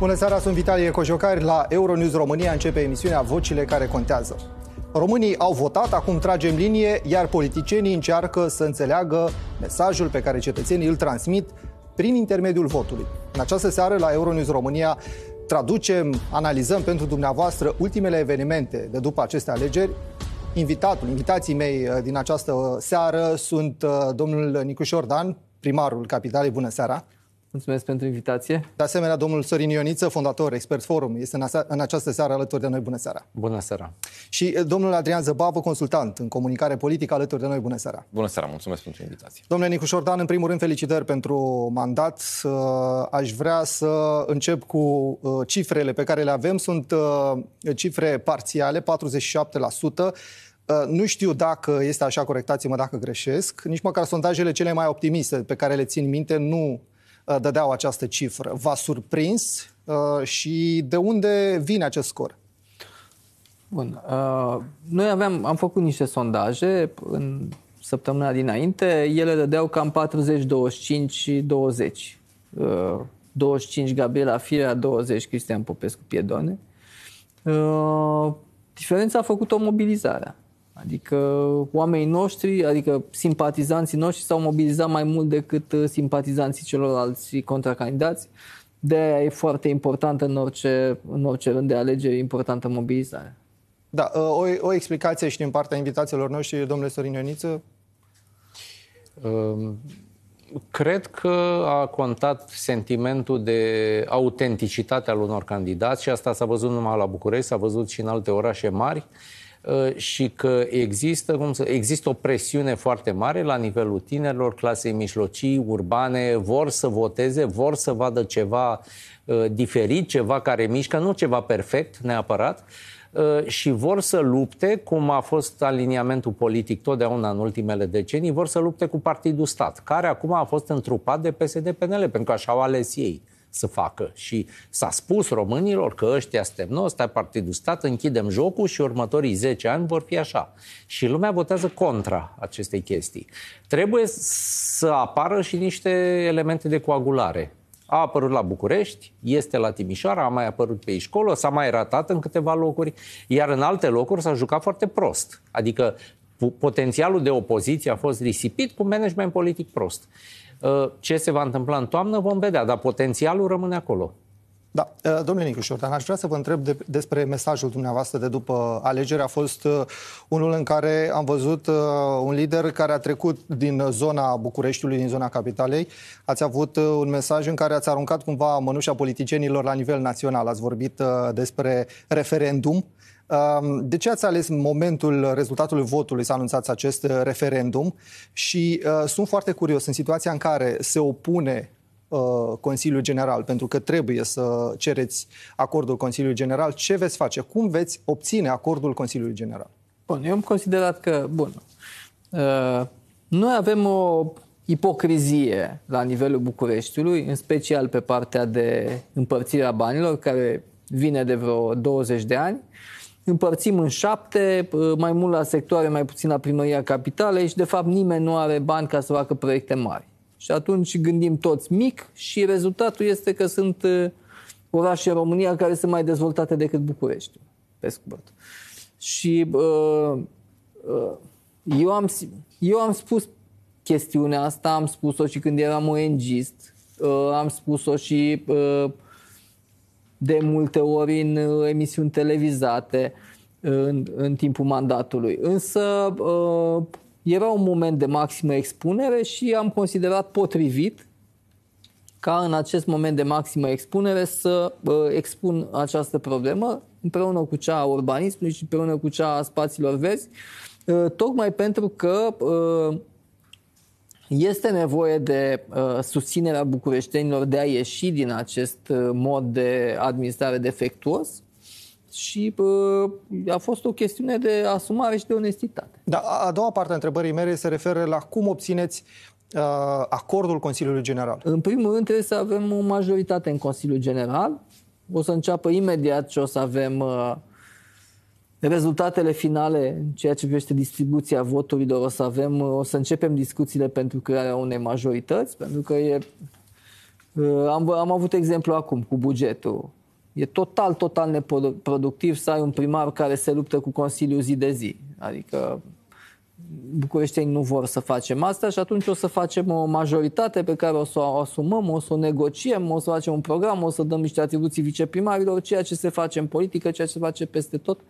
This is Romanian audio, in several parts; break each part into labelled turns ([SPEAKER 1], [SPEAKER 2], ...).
[SPEAKER 1] Bună seara, sunt Vitalie Cojocari. La Euronews România începe emisiunea Vocile care contează. Românii au votat, acum tragem linie, iar politicienii încearcă să înțeleagă mesajul pe care cetățenii îl transmit prin intermediul votului. În această seară, la Euronews România, traducem, analizăm pentru dumneavoastră ultimele evenimente de după aceste alegeri. Invitatul, invitații mei uh, din această seară sunt uh, domnul Nicu Șordan, primarul Capitalei. Bună seara! Mulțumesc pentru invitație. De asemenea, domnul Sorin Ioniță, fondator Expert Forum, este în această seară alături de noi. Bună seara!
[SPEAKER 2] Bună seara!
[SPEAKER 1] Și eh, domnul Adrian Zăbavă, consultant în comunicare politică, alături de noi. Bună seara!
[SPEAKER 3] Bună seara! Mulțumesc pentru invitație!
[SPEAKER 1] Domnule Nicu Șordan, în primul rând, felicitări pentru mandat. Eh, aș vrea să încep cu eh, cifrele pe care le avem. Sunt cifre parțiale, 47%. Nu știu dacă este așa, corectați-mă dacă greșesc. Nici măcar sondajele cele mai optimiste pe care le țin minte nu Uh, dădeau această cifră. V-a surprins uh, și de unde vine acest scor? Bun. Uh, noi
[SPEAKER 4] aveam, am făcut niște sondaje în săptămâna dinainte. Ele dădeau cam 40, 25, 20. 25 Gabriela Firea, 20 Cristian Popescu Piedone. Diferența a făcut-o mobilizarea. Adică oamenii noștri, adică simpatizanții noștri s-au mobilizat mai mult decât uh, simpatizanții celorlalți contracandidați. De aia e foarte importantă
[SPEAKER 1] în orice,
[SPEAKER 4] în orice rând de alegeri, importantă mobilizarea.
[SPEAKER 1] Da, uh, o, o explicație și din partea invitațiilor noștri, domnule Sorin Ioniță?
[SPEAKER 4] Um,
[SPEAKER 2] cred că a contat sentimentul de autenticitate al unor candidați și asta s-a văzut numai la București, s-a văzut și în alte orașe mari. Uh, și că există, cum să, există o presiune foarte mare la nivelul tinerilor, clasei mijlocii, urbane, vor să voteze, vor să vadă ceva uh, diferit, ceva care mișcă, nu ceva perfect neapărat, uh, și vor să lupte, cum a fost aliniamentul politic totdeauna în ultimele decenii, vor să lupte cu Partidul Stat, care acum a fost întrupat de PSD-PNL, pentru că așa au ales ei să facă. Și s-a spus românilor că ăștia suntem noi, ăsta e partidul stat, închidem jocul și următorii 10 ani vor fi așa. Și lumea votează contra acestei chestii. Trebuie să apară și niște elemente de coagulare. A apărut la București, este la Timișoara, a mai apărut pe aici s-a mai ratat în câteva locuri, iar în alte locuri s-a jucat foarte prost. Adică potențialul de opoziție a fost risipit cu management politic prost. Uh, ce se va întâmpla în toamnă vom vedea, dar potențialul rămâne acolo.
[SPEAKER 1] Da, uh, domnule Nicu Șordan, aș vrea să vă întreb de, despre mesajul dumneavoastră de după alegeri. A fost uh, unul în care am văzut un lider care a trecut din zona Bucureștiului, din zona capitalei. Ați avut un mesaj în care ați aruncat cumva mănușa politicienilor la nivel național. Ați vorbit despre referendum de ce ați ales momentul rezultatului votului să anunțați acest uh, referendum? Și uh, sunt foarte curios în situația în care se opune uh, Consiliul General, pentru că trebuie să cereți acordul Consiliului General, ce veți face? Cum veți obține acordul Consiliului General? Bun, eu am considerat că, bun, uh, noi avem o
[SPEAKER 4] ipocrizie la nivelul Bucureștiului, în special pe partea de împărțirea banilor, care vine de vreo 20 de ani. Uh, împărțim în șapte, mai mult la sectoare, mai puțin la primăria capitale. și de fapt nimeni nu are bani ca să facă proiecte mari. Și atunci gândim toți mic și rezultatul este că sunt ă, orașe în România care sunt mai dezvoltate decât București, pe scurt. Și uh, uh, eu, am, eu am spus chestiunea asta, am spus-o și când eram ONG-ist, uh, am spus-o și uh, de multe ori în uh, emisiuni televizate uh, în, în timpul mandatului. Însă uh, era un moment de maximă expunere și am considerat potrivit ca în acest moment de maximă expunere să expun această problemă împreună cu cea a urbanismului și împreună cu cea a spațiilor verzi, tocmai pentru că este nevoie de uh, susținerea bucureștenilor de a ieși din acest uh, mod de
[SPEAKER 1] administrare defectuos și uh, a fost o chestiune de asumare și de onestitate. Da, a doua parte a întrebării mele se referă la cum obțineți uh, acordul Consiliului General. În primul rând trebuie să avem o majoritate în Consiliul General.
[SPEAKER 4] O să înceapă imediat ce o să avem uh, Rezultatele finale în ceea ce privește distribuția voturilor o să avem, o să începem discuțiile pentru crearea unei majorități, pentru că e, uh, am, am avut exemplu acum cu bugetul. E total, total neproductiv să ai un primar care se luptă cu Consiliul zi de zi. Adică bucureștenii nu vor să facem asta și atunci o să facem o majoritate pe care o să o asumăm, o să o negociem, o să facem un program, o să dăm niște atribuții viceprimarilor, ceea ce se face în politică, ceea ce se face peste tot. Uh,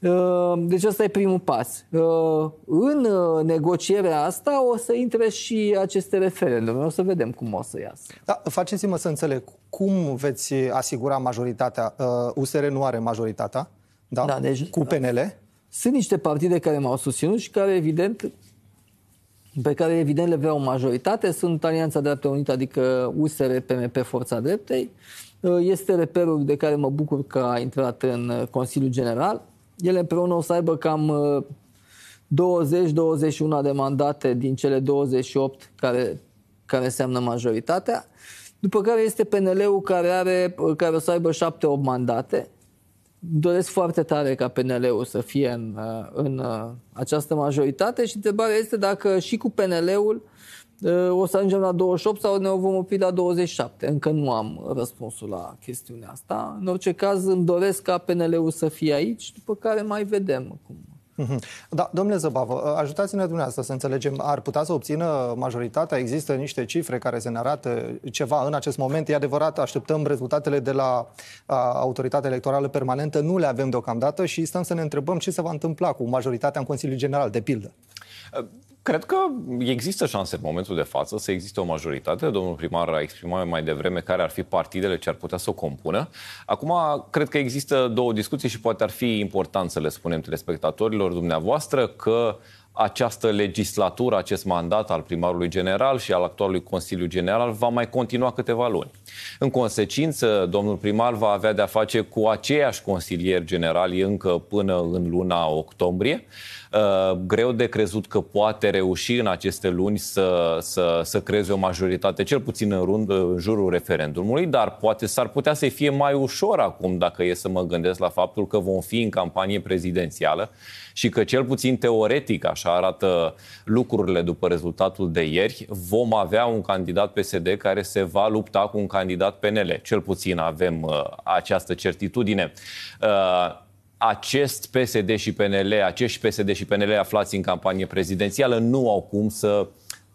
[SPEAKER 4] Ehm, deci ăsta e primul pas. Ehm, în uh, negocierea asta o să intre și aceste
[SPEAKER 1] referendume. O să vedem cum o să iasă. Da, faceți-mă să înțeleg. Cum veți asigura majoritatea? Ehm, USR nu are majoritatea, da? da deci, cu PNL? Sunt niște partide care m-au susținut și care, evident, pe care evident le vreau majoritate,
[SPEAKER 4] sunt Alianța Dreaptă Unită, adică USR, PMP, Forța Dreptei. Este reperul de care mă bucur că a intrat în Consiliul General ele împreună o să aibă cam 20-21 uh, de mandate din cele 28 care, care înseamnă majoritatea. După care este PNL-ul care, are, uh, care o să aibă 7-8 mandate. Doresc foarte tare ca PNL-ul să fie în, uh, în această majoritate și întrebarea este dacă și cu PNL-ul uh, o să ajungem la 28 sau ne vom opri la 27. Încă nu am răspunsul la chestiunea asta. În orice caz, îmi doresc ca PNL-ul să fie aici, după care mai vedem cum.
[SPEAKER 5] Mhm.
[SPEAKER 1] Da, domnule Zăbavă, ajutați-ne dumneavoastră să înțelegem, ar putea să obțină majoritatea? Există niște cifre care se ne arată ceva în acest moment? E adevărat, așteptăm rezultatele de la Autoritatea Electorală Permanentă, nu le avem deocamdată și stăm să ne întrebăm ce se va întâmpla cu majoritatea în Consiliul General, de pildă.
[SPEAKER 3] Uh, Cred că există șanse în momentul de față să existe o majoritate. Domnul primar a exprimat mai devreme care ar fi partidele ce ar putea să o compună. Acum, cred că există două discuții și poate ar fi important să le spunem telespectatorilor dumneavoastră că uh, această legislatură, acest mandat al primarului general și al actualului Consiliu General va mai continua câteva luni. În consecință, domnul primar va avea de-a face cu aceiași consilieri generali încă până în luna octombrie. Uh, greu de crezut că poate reuși în aceste luni să, să, să creeze o majoritate, cel puțin în, rund, în jurul referendumului, dar poate s-ar putea să fie mai ușor acum, dacă e să mă gândesc la faptul că vom fi în campanie prezidențială și că cel puțin teoretic, așa arată lucrurile după rezultatul de ieri, vom avea un candidat PSD care se va lupta cu un candidat PNL. Cel puțin avem uh, această certitudine. Uh, acest PSD și PNL, acești PSD și PNL aflați în campanie prezidențială nu au cum să uh,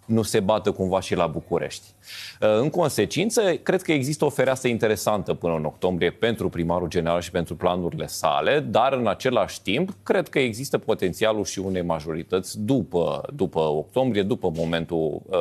[SPEAKER 3] nu se bată cumva și la București. Uh, în consecință, cred că există o fereastră interesantă până în octombrie pentru primarul general și pentru planurile sale, dar în același timp, cred că există potențialul și unei majorități după, după octombrie, după momentul, uh,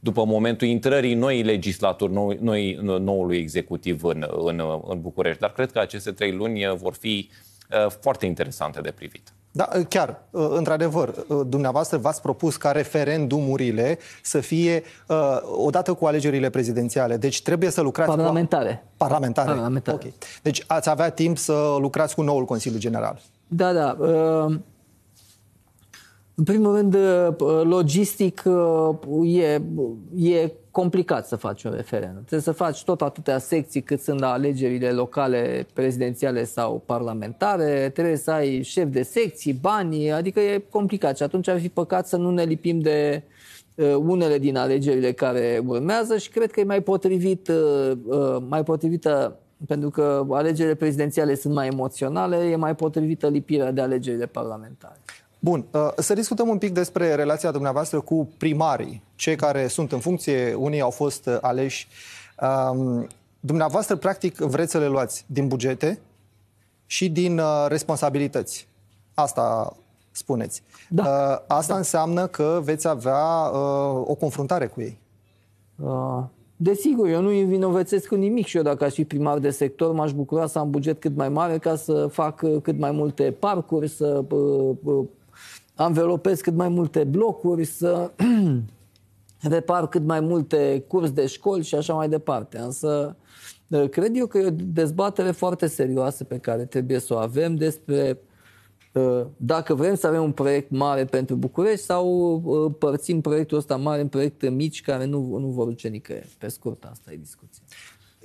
[SPEAKER 3] după momentul intrării noi legislaturi, noi, noi, noului executiv în, în, în București. Dar cred că aceste trei luni uh, vor fi uh, Uh, foarte interesante de privit.
[SPEAKER 1] Da, uh, chiar, uh, într-adevăr, dumneavoastră v-ați propus ca referendumurile să fie uh, odată cu alegerile prezidențiale. Deci trebuie să lucrați parlamentare. Cu... Parlamentare. Parlamentare. Okay. Deci ați avea timp să lucrați cu noul Consiliu General. Da, da. Uh...
[SPEAKER 4] În primul rând, uh, uh, logistic uh, e, e complicat să faci un referendum. Trebuie să faci tot atâtea secții cât sunt la alegerile locale, prezidențiale sau parlamentare, trebuie să ai șef de secții, bani, adică e complicat și atunci ar fi păcat să nu ne lipim de unele din alegerile care urmează și cred că e mai potrivit, mai potrivită pentru că alegerile prezidențiale sunt mai emoționale, e mai potrivită lipirea de alegerile parlamentare.
[SPEAKER 1] Bun, uh, să discutăm un pic despre relația dumneavoastră cu primarii, cei care sunt în funcție, unii au fost uh, aleși. Um, dumneavoastră, practic, vreți să le luați din bugete și din uh, responsabilități. Asta spuneți. Da. Asta da. înseamnă că veți avea o confruntare cu ei.
[SPEAKER 4] Desigur, eu nu îi vinovățesc cu nimic și eu dacă aș fi primar de sector m-aș bucura să am buget cât mai mare ca să fac cât mai multe parcuri, să anvelopez cât mai multe blocuri, să repar cât mai multe curs de școli și așa mai departe. Însă ă, cred eu că e o dezbatere foarte serioasă pe care trebuie să o avem despre ă, dacă vrem să avem un proiect mare pentru București sau ă, părțim proiectul ăsta mare în proiecte mici care nu,
[SPEAKER 1] nu vor duce nicăieri. Pe scurt, asta e discuția.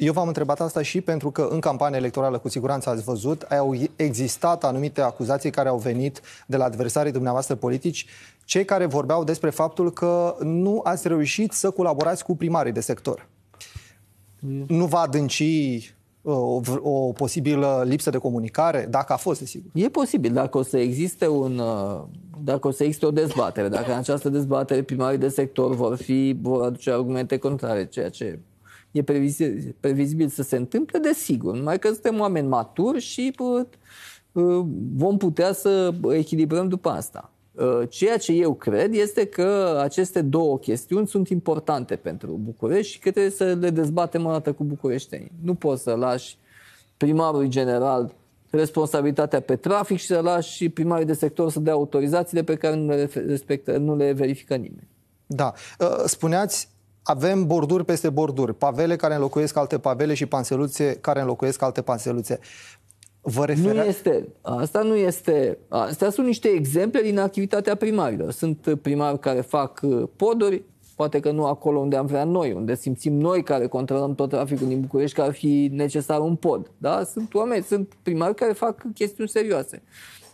[SPEAKER 1] Eu v-am întrebat asta și pentru că în campania electorală, cu siguranță ați văzut, au existat anumite acuzații care au venit de la adversarii dumneavoastră politici, cei care vorbeau despre faptul că nu ați reușit să colaborați cu primarii de sector. Mm. Nu va adânci uh, o, o posibilă lipsă de comunicare, dacă a fost, desigur. E posibil, dacă o să existe un uh,
[SPEAKER 4] dacă o să existe o dezbatere, dacă în această dezbatere primarii de sector vor fi vor aduce argumente contrare, ceea ce e previzibil, să se întâmple, desigur. Numai că suntem oameni maturi și vom putea să echilibrăm după asta. Ă, ceea ce eu cred este că aceste două chestiuni sunt importante pentru București și că trebuie să le dezbatem o dată cu bucureștenii. Nu poți să lași primarului general responsabilitatea pe trafic și să lași și primarii de sector să dea autorizațiile pe
[SPEAKER 1] care nu le, respectă, nu le verifică nimeni. Da. Ă, spuneați avem borduri peste borduri, pavele care înlocuiesc alte pavele și panseluțe care înlocuiesc alte panseluțe. Vă referea... Nu este. Asta nu este. Astea sunt niște exemple
[SPEAKER 4] din activitatea primarilor. Sunt primari care fac uh, poduri, poate că nu acolo unde am vrea noi, unde simțim noi care controlăm tot traficul din București că ar fi necesar un pod. Da? Sunt oameni, sunt primari care fac chestiuni serioase.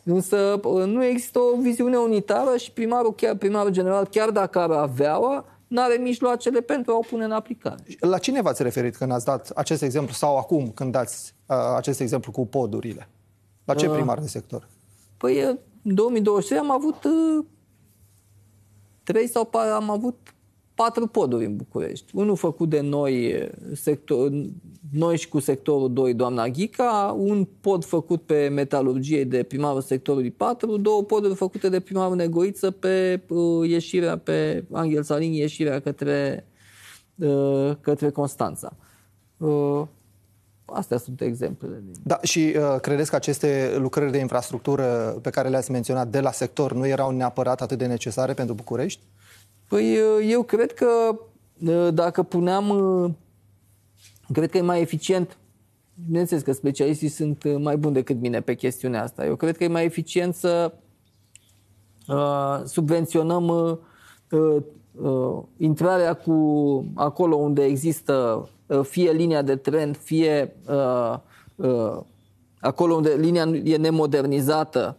[SPEAKER 4] Însă uh, nu există o viziune unitară și primarul, chiar, primarul general, chiar dacă ar avea nu are mijloacele pentru a o pune în aplicare.
[SPEAKER 1] La cine v-ați referit când ați dat acest exemplu sau acum când dați uh, acest exemplu cu podurile? La ce uh. primar de sector?
[SPEAKER 4] Păi în 2023 am avut uh, trei sau am avut patru poduri în București. Unul făcut de noi, eh, sector, noi și cu sectorul 2, doamna Ghica, un pod făcut pe metalurgie de primarul sectorului 4, două poduri făcute de primarul Negoiță pe uh, ieșirea, pe Angel Salin, ieșirea către,
[SPEAKER 1] uh, către Constanța. Uh,
[SPEAKER 4] Astea sunt exemplele.
[SPEAKER 1] Din... Da, și uh, credeți că aceste lucrări de infrastructură pe care le-ați menționat de la sector nu erau neapărat atât de necesare pentru București? Păi uh, eu cred că uh, dacă puneam, uh, cred că e mai eficient, bineînțeles că
[SPEAKER 4] specialiștii sunt mai buni decât mine pe chestiunea asta, eu cred că e mai eficient să subvenționăm intrarea cu acolo unde există fie linia de tren, fie acolo unde linia e nemodernizată,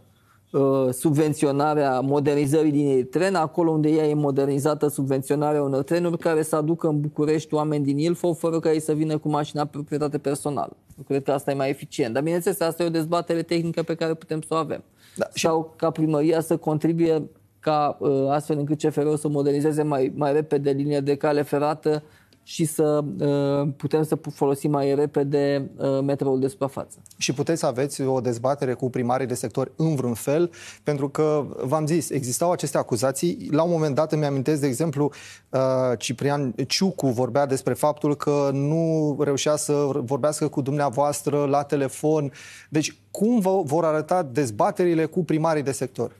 [SPEAKER 4] Uh, subvenționarea modernizării din tren, acolo unde ea e modernizată subvenționarea unor trenuri care să aducă în București oameni din Ilfov fără ca ei să vină cu mașina proprietate personală. Cred că asta e mai eficient. Dar bineînțeles, asta e o dezbatere tehnică pe care putem să o avem. Da, Și Sau ca primăria să contribuie ca uh, astfel încât CFR să modernizeze mai, mai repede linia de cale ferată uh, și să uh, putem să folosim mai repede uh, metroul de
[SPEAKER 1] suprafață. Și puteți să aveți o dezbatere cu primarii de sector în vreun fel, pentru că, v-am zis, existau aceste acuzații. La un moment dat îmi amintesc, de exemplu, uh, Ciprian Ciucu vorbea despre faptul că nu reușea să vorbească cu dumneavoastră la telefon. Deci, cum vă vor arăta dezbaterile cu primarii de sector?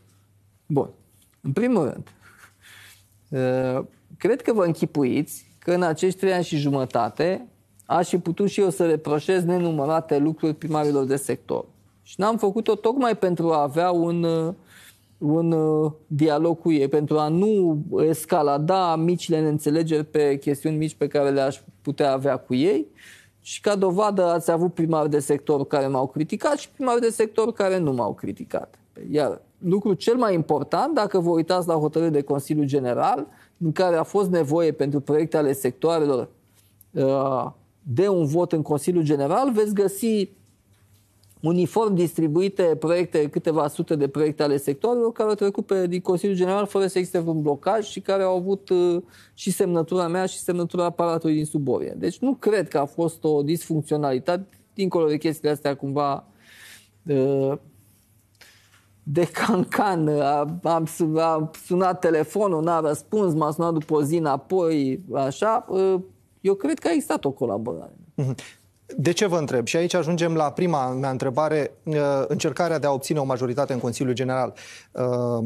[SPEAKER 1] Bun. În primul rând, cred că vă închipuiți
[SPEAKER 4] că în acești trei ani și jumătate aș fi putut și eu să reproșez nenumărate lucruri primarilor de sector. Și n-am făcut-o tocmai pentru a avea un, uh, un uh, dialog cu ei, pentru a nu escalada micile neînțelegeri pe chestiuni mici pe care le-aș putea avea cu ei. Și ca dovadă ați avut primari de sector care m-au criticat și primari de sector care nu m-au criticat. Iar lucru cel mai important, dacă vă uitați la hotărâri de Consiliu General, în care a fost nevoie pentru proiecte ale sectoarelor uh, de un vot în Consiliul General, veți găsi uniform distribuite proiecte, câteva sute de proiecte ale sectorilor care au trecut pe, din Consiliul General fără să existe vreun blocaj și care au avut uh, și semnătura mea și semnătura aparatului din Suborie. Deci nu cred că a fost o disfuncționalitate, dincolo de chestiile astea cumva uh, de cancan, am, am sunat telefonul, n-a răspuns, m-a sunat după o zi înapoi, așa, ă, eu cred că a existat o colaborare.
[SPEAKER 1] Mhm. De ce vă întreb? Și aici ajungem la prima mea întrebare, ă, încercarea de a obține o majoritate în Consiliul General. Ă,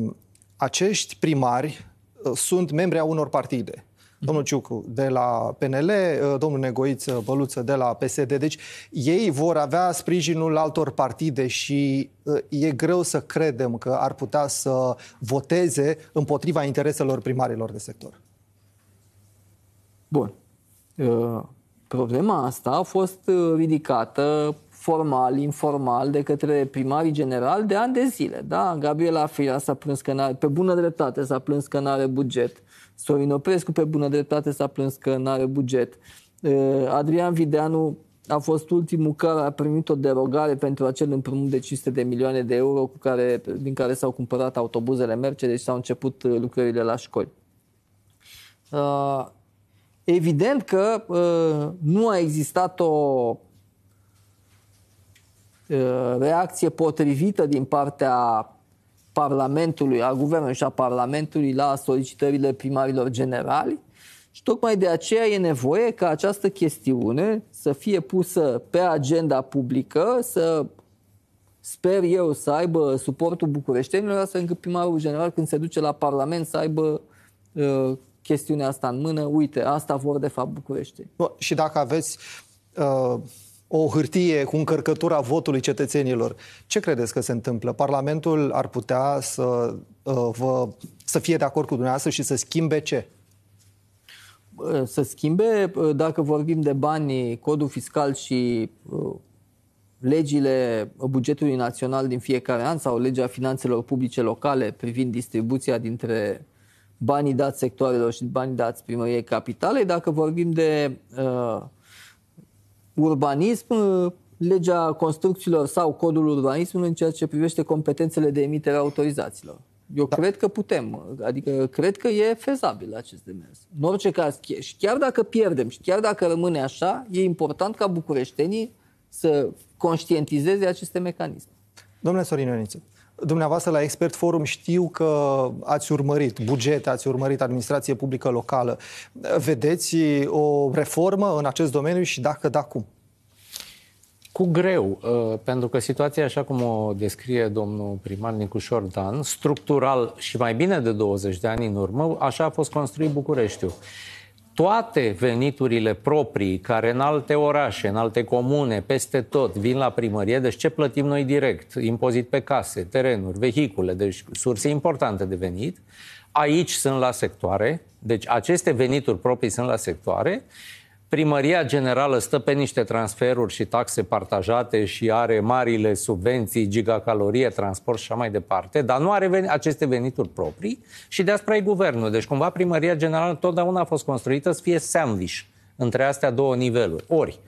[SPEAKER 1] acești primari sunt membri a unor partide. Mhm. domnul Ciucu de la PNL, uh, domnul Negoiță Băluță de la PSD. Deci ei vor avea sprijinul altor partide și uh, e greu să credem că ar putea să voteze împotriva intereselor primarilor de sector.
[SPEAKER 4] Bun. Uh, problema asta a fost ridicată formal, informal, de către primarii generali de ani de zile. Da? Gabriela Fira s-a plâns că n-are, pe bună dreptate s-a plâns că nu are buget. Sorin Oprescu pe bună dreptate s-a plâns că nu are buget. Uh, Adrian Videanu a fost ultimul care a primit o derogare pentru acel împrumut de 500 de milioane de euro cu care, din care s-au cumpărat autobuzele Mercedes și s-au început uh, lucrările la școli. Uh, evident că nu a existat o reacție potrivită din partea Parlamentului, a Guvernului și a Parlamentului la solicitările primarilor generali. Și tocmai de aceea e nevoie ca această chestiune să fie pusă pe agenda publică, să sper eu să aibă suportul bucureștenilor, astfel încât primarul general când se duce la Parlament să aibă uh, chestiunea asta în mână, uite, asta
[SPEAKER 1] vor de fapt București. și dacă aveți uh, o hârtie cu încărcătura votului cetățenilor. Ce credeți că se întâmplă? Parlamentul ar putea să, uh, vă, să fie de acord cu dumneavoastră și să schimbe ce? Să
[SPEAKER 4] schimbe, dacă vorbim de bani, codul fiscal și uh, legile bugetului național din fiecare an sau legea finanțelor publice locale privind distribuția dintre banii dați sectoarelor și banii dați primăriei capitale. Dacă vorbim de uh, urbanism, legea construcțiilor sau codul urbanismului în ceea ce privește competențele de emitere a autorizațiilor. Eu da. cred că putem, adică cred că e fezabil acest demers. În orice caz, și chiar dacă pierdem și chiar dacă rămâne așa, e important ca bucureștenii să conștientizeze aceste mecanisme.
[SPEAKER 1] Domnule Sorin Ioniță, Dumneavoastră la Expert Forum știu că ați urmărit bugete, ați urmărit administrație publică locală. Vedeți o reformă în acest domeniu și dacă da, cum? Cu greu,
[SPEAKER 2] uh, pentru că situația, așa cum o descrie domnul primar Nicușor Dan, structural și mai bine de 20 de ani în urmă, așa a fost construit Bucureștiul toate veniturile proprii, care în alte orașe, în alte comune, peste tot, vin la primărie, deci ce plătim noi direct? Impozit pe case, terenuri, vehicule, deci surse importante de venit. Aici sunt la sectoare, deci aceste venituri proprii sunt la sectoare Primăria Generală stă pe niște transferuri și taxe partajate și are marile subvenții, gigacalorie, transport și așa mai departe, dar nu are ven- aceste venituri proprii și deasupra e guvernul. Deci cumva Primăria Generală totdeauna a fost construită să fie sandwich între astea două niveluri. Ori,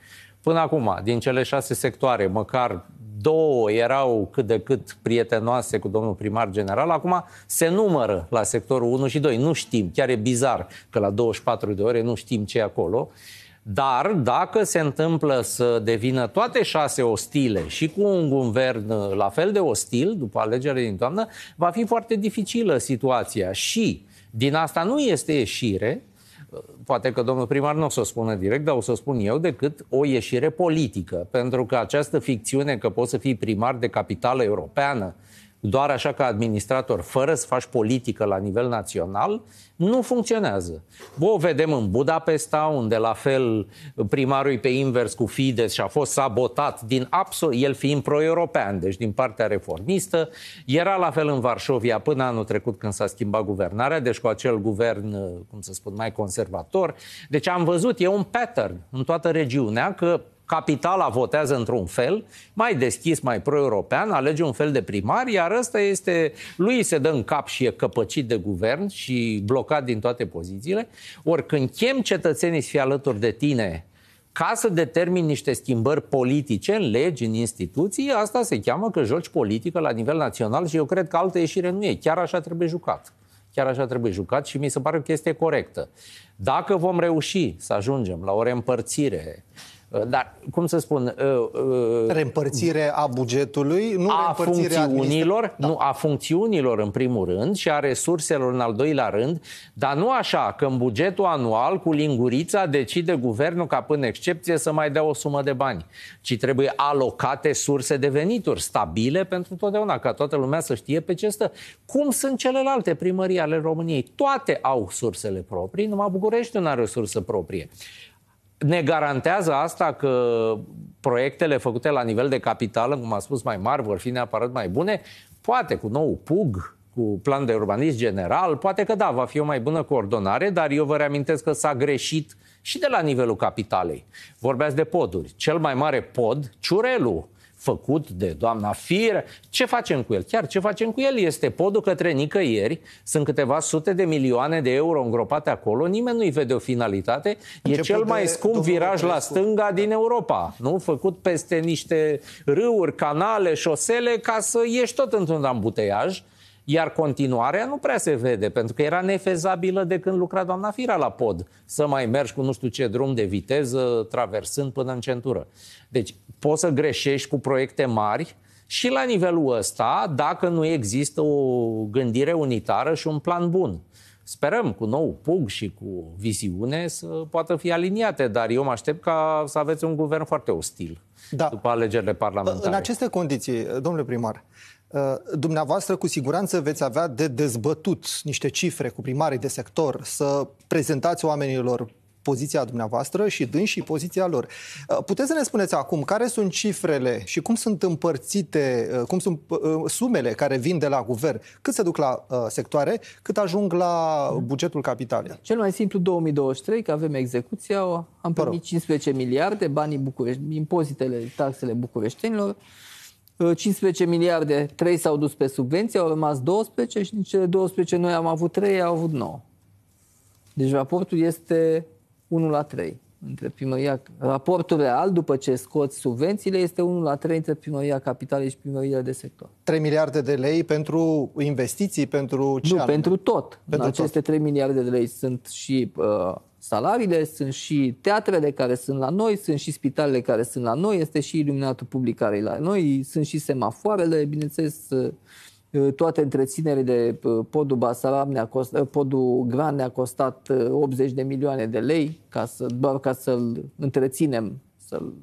[SPEAKER 2] până acum, din cele șase sectoare, măcar două erau cât de cât prietenoase cu domnul primar general, acum se numără la sectorul 1 și 2. Nu știm, chiar e bizar că la 24 de ore nu știm ce e acolo. Uh, dar dacă se întâmplă să devină toate șase ostile și cu un guvern uh, la fel de ostil după alegerile din toamnă, va fi foarte dificilă situația și din asta nu este ieșire, uh, poate că domnul primar nu o să o spună direct, dar o să o spun eu, decât o ieșire politică. Pentru că această ficțiune că poți să fii primar de capitală europeană doar așa ca administrator, fără să faci politică la nivel național, nu funcționează. o vedem în Budapesta, unde la fel primarul pe invers cu Fides și a fost sabotat din absolut, el fiind pro-european, deci din partea reformistă, era la fel în Varșovia până anul trecut când s-a schimbat guvernarea, deci cu acel guvern, cum să spun, mai conservator. Deci am văzut, e un pattern în toată regiunea că Capitala votează într-un fel, mai deschis, mai pro-european, alege un fel de primar, iar ăsta este, lui se dă în cap și e căpăcit de guvern și blocat din toate pozițiile. Ori când chem cetățenii să fie alături de tine ca să determini niște schimbări politice în legi, în instituții, asta se cheamă că joci politică la nivel național și eu cred că altă ieșire nu e. Chiar așa trebuie jucat. Chiar așa trebuie jucat și mi se pare că este corectă. Dacă vom reuși să ajungem la o reîmpărțire Uh, dar, cum să spun... Uh, uh, Reîmpărțire
[SPEAKER 1] a bugetului, nu a funcțiunilor,
[SPEAKER 2] da. nu a funcțiunilor în primul rând și a resurselor în al doilea rând, dar nu așa că în bugetul anual cu lingurița decide guvernul ca până excepție să mai dea o sumă de bani, ci trebuie alocate surse de venituri stabile pentru totdeauna, ca toată lumea să știe pe ce stă. Cum sunt celelalte primării ale României? Toate au sursele proprii, numai București nu are o sursă proprie. Ne garantează asta că proiectele făcute la nivel de capitală, cum am spus, mai mari, vor fi neapărat mai bune? Poate cu nou PUG, cu plan de urbanism general, poate că da, va fi o mai bună coordonare, dar eu vă reamintesc că s-a greșit și de la nivelul capitalei. Vorbeați de poduri. Cel mai mare pod, Ciurelu, făcut de doamna Fir. Ce facem cu el? Chiar ce facem cu el este podul către nicăieri. Sunt câteva sute de milioane de euro îngropate acolo. Nimeni nu-i vede o finalitate. E cel mai scump viraj la stânga din Europa. Nu? Făcut peste niște râuri, canale, șosele ca să ieși tot într-un ambuteiaj. Iar continuarea nu prea se vede, pentru că era nefezabilă de când lucra doamna Fira la pod. Să mai mergi cu nu știu ce drum de viteză, traversând până în centură. Deci poți să greșești cu proiecte mari, și la nivelul ăsta, dacă nu există o gândire unitară și un plan bun. Sperăm cu nou PUG și cu viziune să poată fi aliniate, dar eu mă aștept ca să aveți un guvern foarte ostil da. după alegerile parlamentare. În aceste
[SPEAKER 1] condiții, domnule primar, Uh, dumneavoastră, cu siguranță, veți avea de dezbătut niște cifre cu primarii de sector, să prezentați oamenilor poziția dumneavoastră și și poziția lor. Uh, puteți să ne spuneți acum care sunt cifrele și cum sunt împărțite, uh, cum sunt sumele care vin de la guvern, cât se duc la sectoare, cât ajung la bugetul capitalei?
[SPEAKER 4] Cel mai simplu, 2023, că avem execuția, am primit 15 miliarde, banii București, impozitele, taxele bucureștenilor, 15 uh, miliarde, 3 s-au dus pe subvenții, au rămas 12 și din cele 12 noi am avut 3, au avut 9. Deci raportul este 1 la 3 între primăria... Raportul real, după ce scoți subvențiile, este 1 la 3 între primăria capitalei și primăria de sector.
[SPEAKER 1] 3 miliarde de lei pentru investiții, pentru ce Nu, anume? pentru tot. Pentru aceste tot. 3 miliarde de lei sunt și uh, salariile, sunt
[SPEAKER 4] și teatrele care sunt la noi, sunt și spitalele care sunt la noi, este și iluminatul public care e la noi, sunt și semafoarele, bineînțeles, uh, uh, toate întreținerile de uh, podul Basaram, ne-a costat, podul Gran ne-a costat 80 de milioane de lei ca să, doar ca să-l întreținem, să-l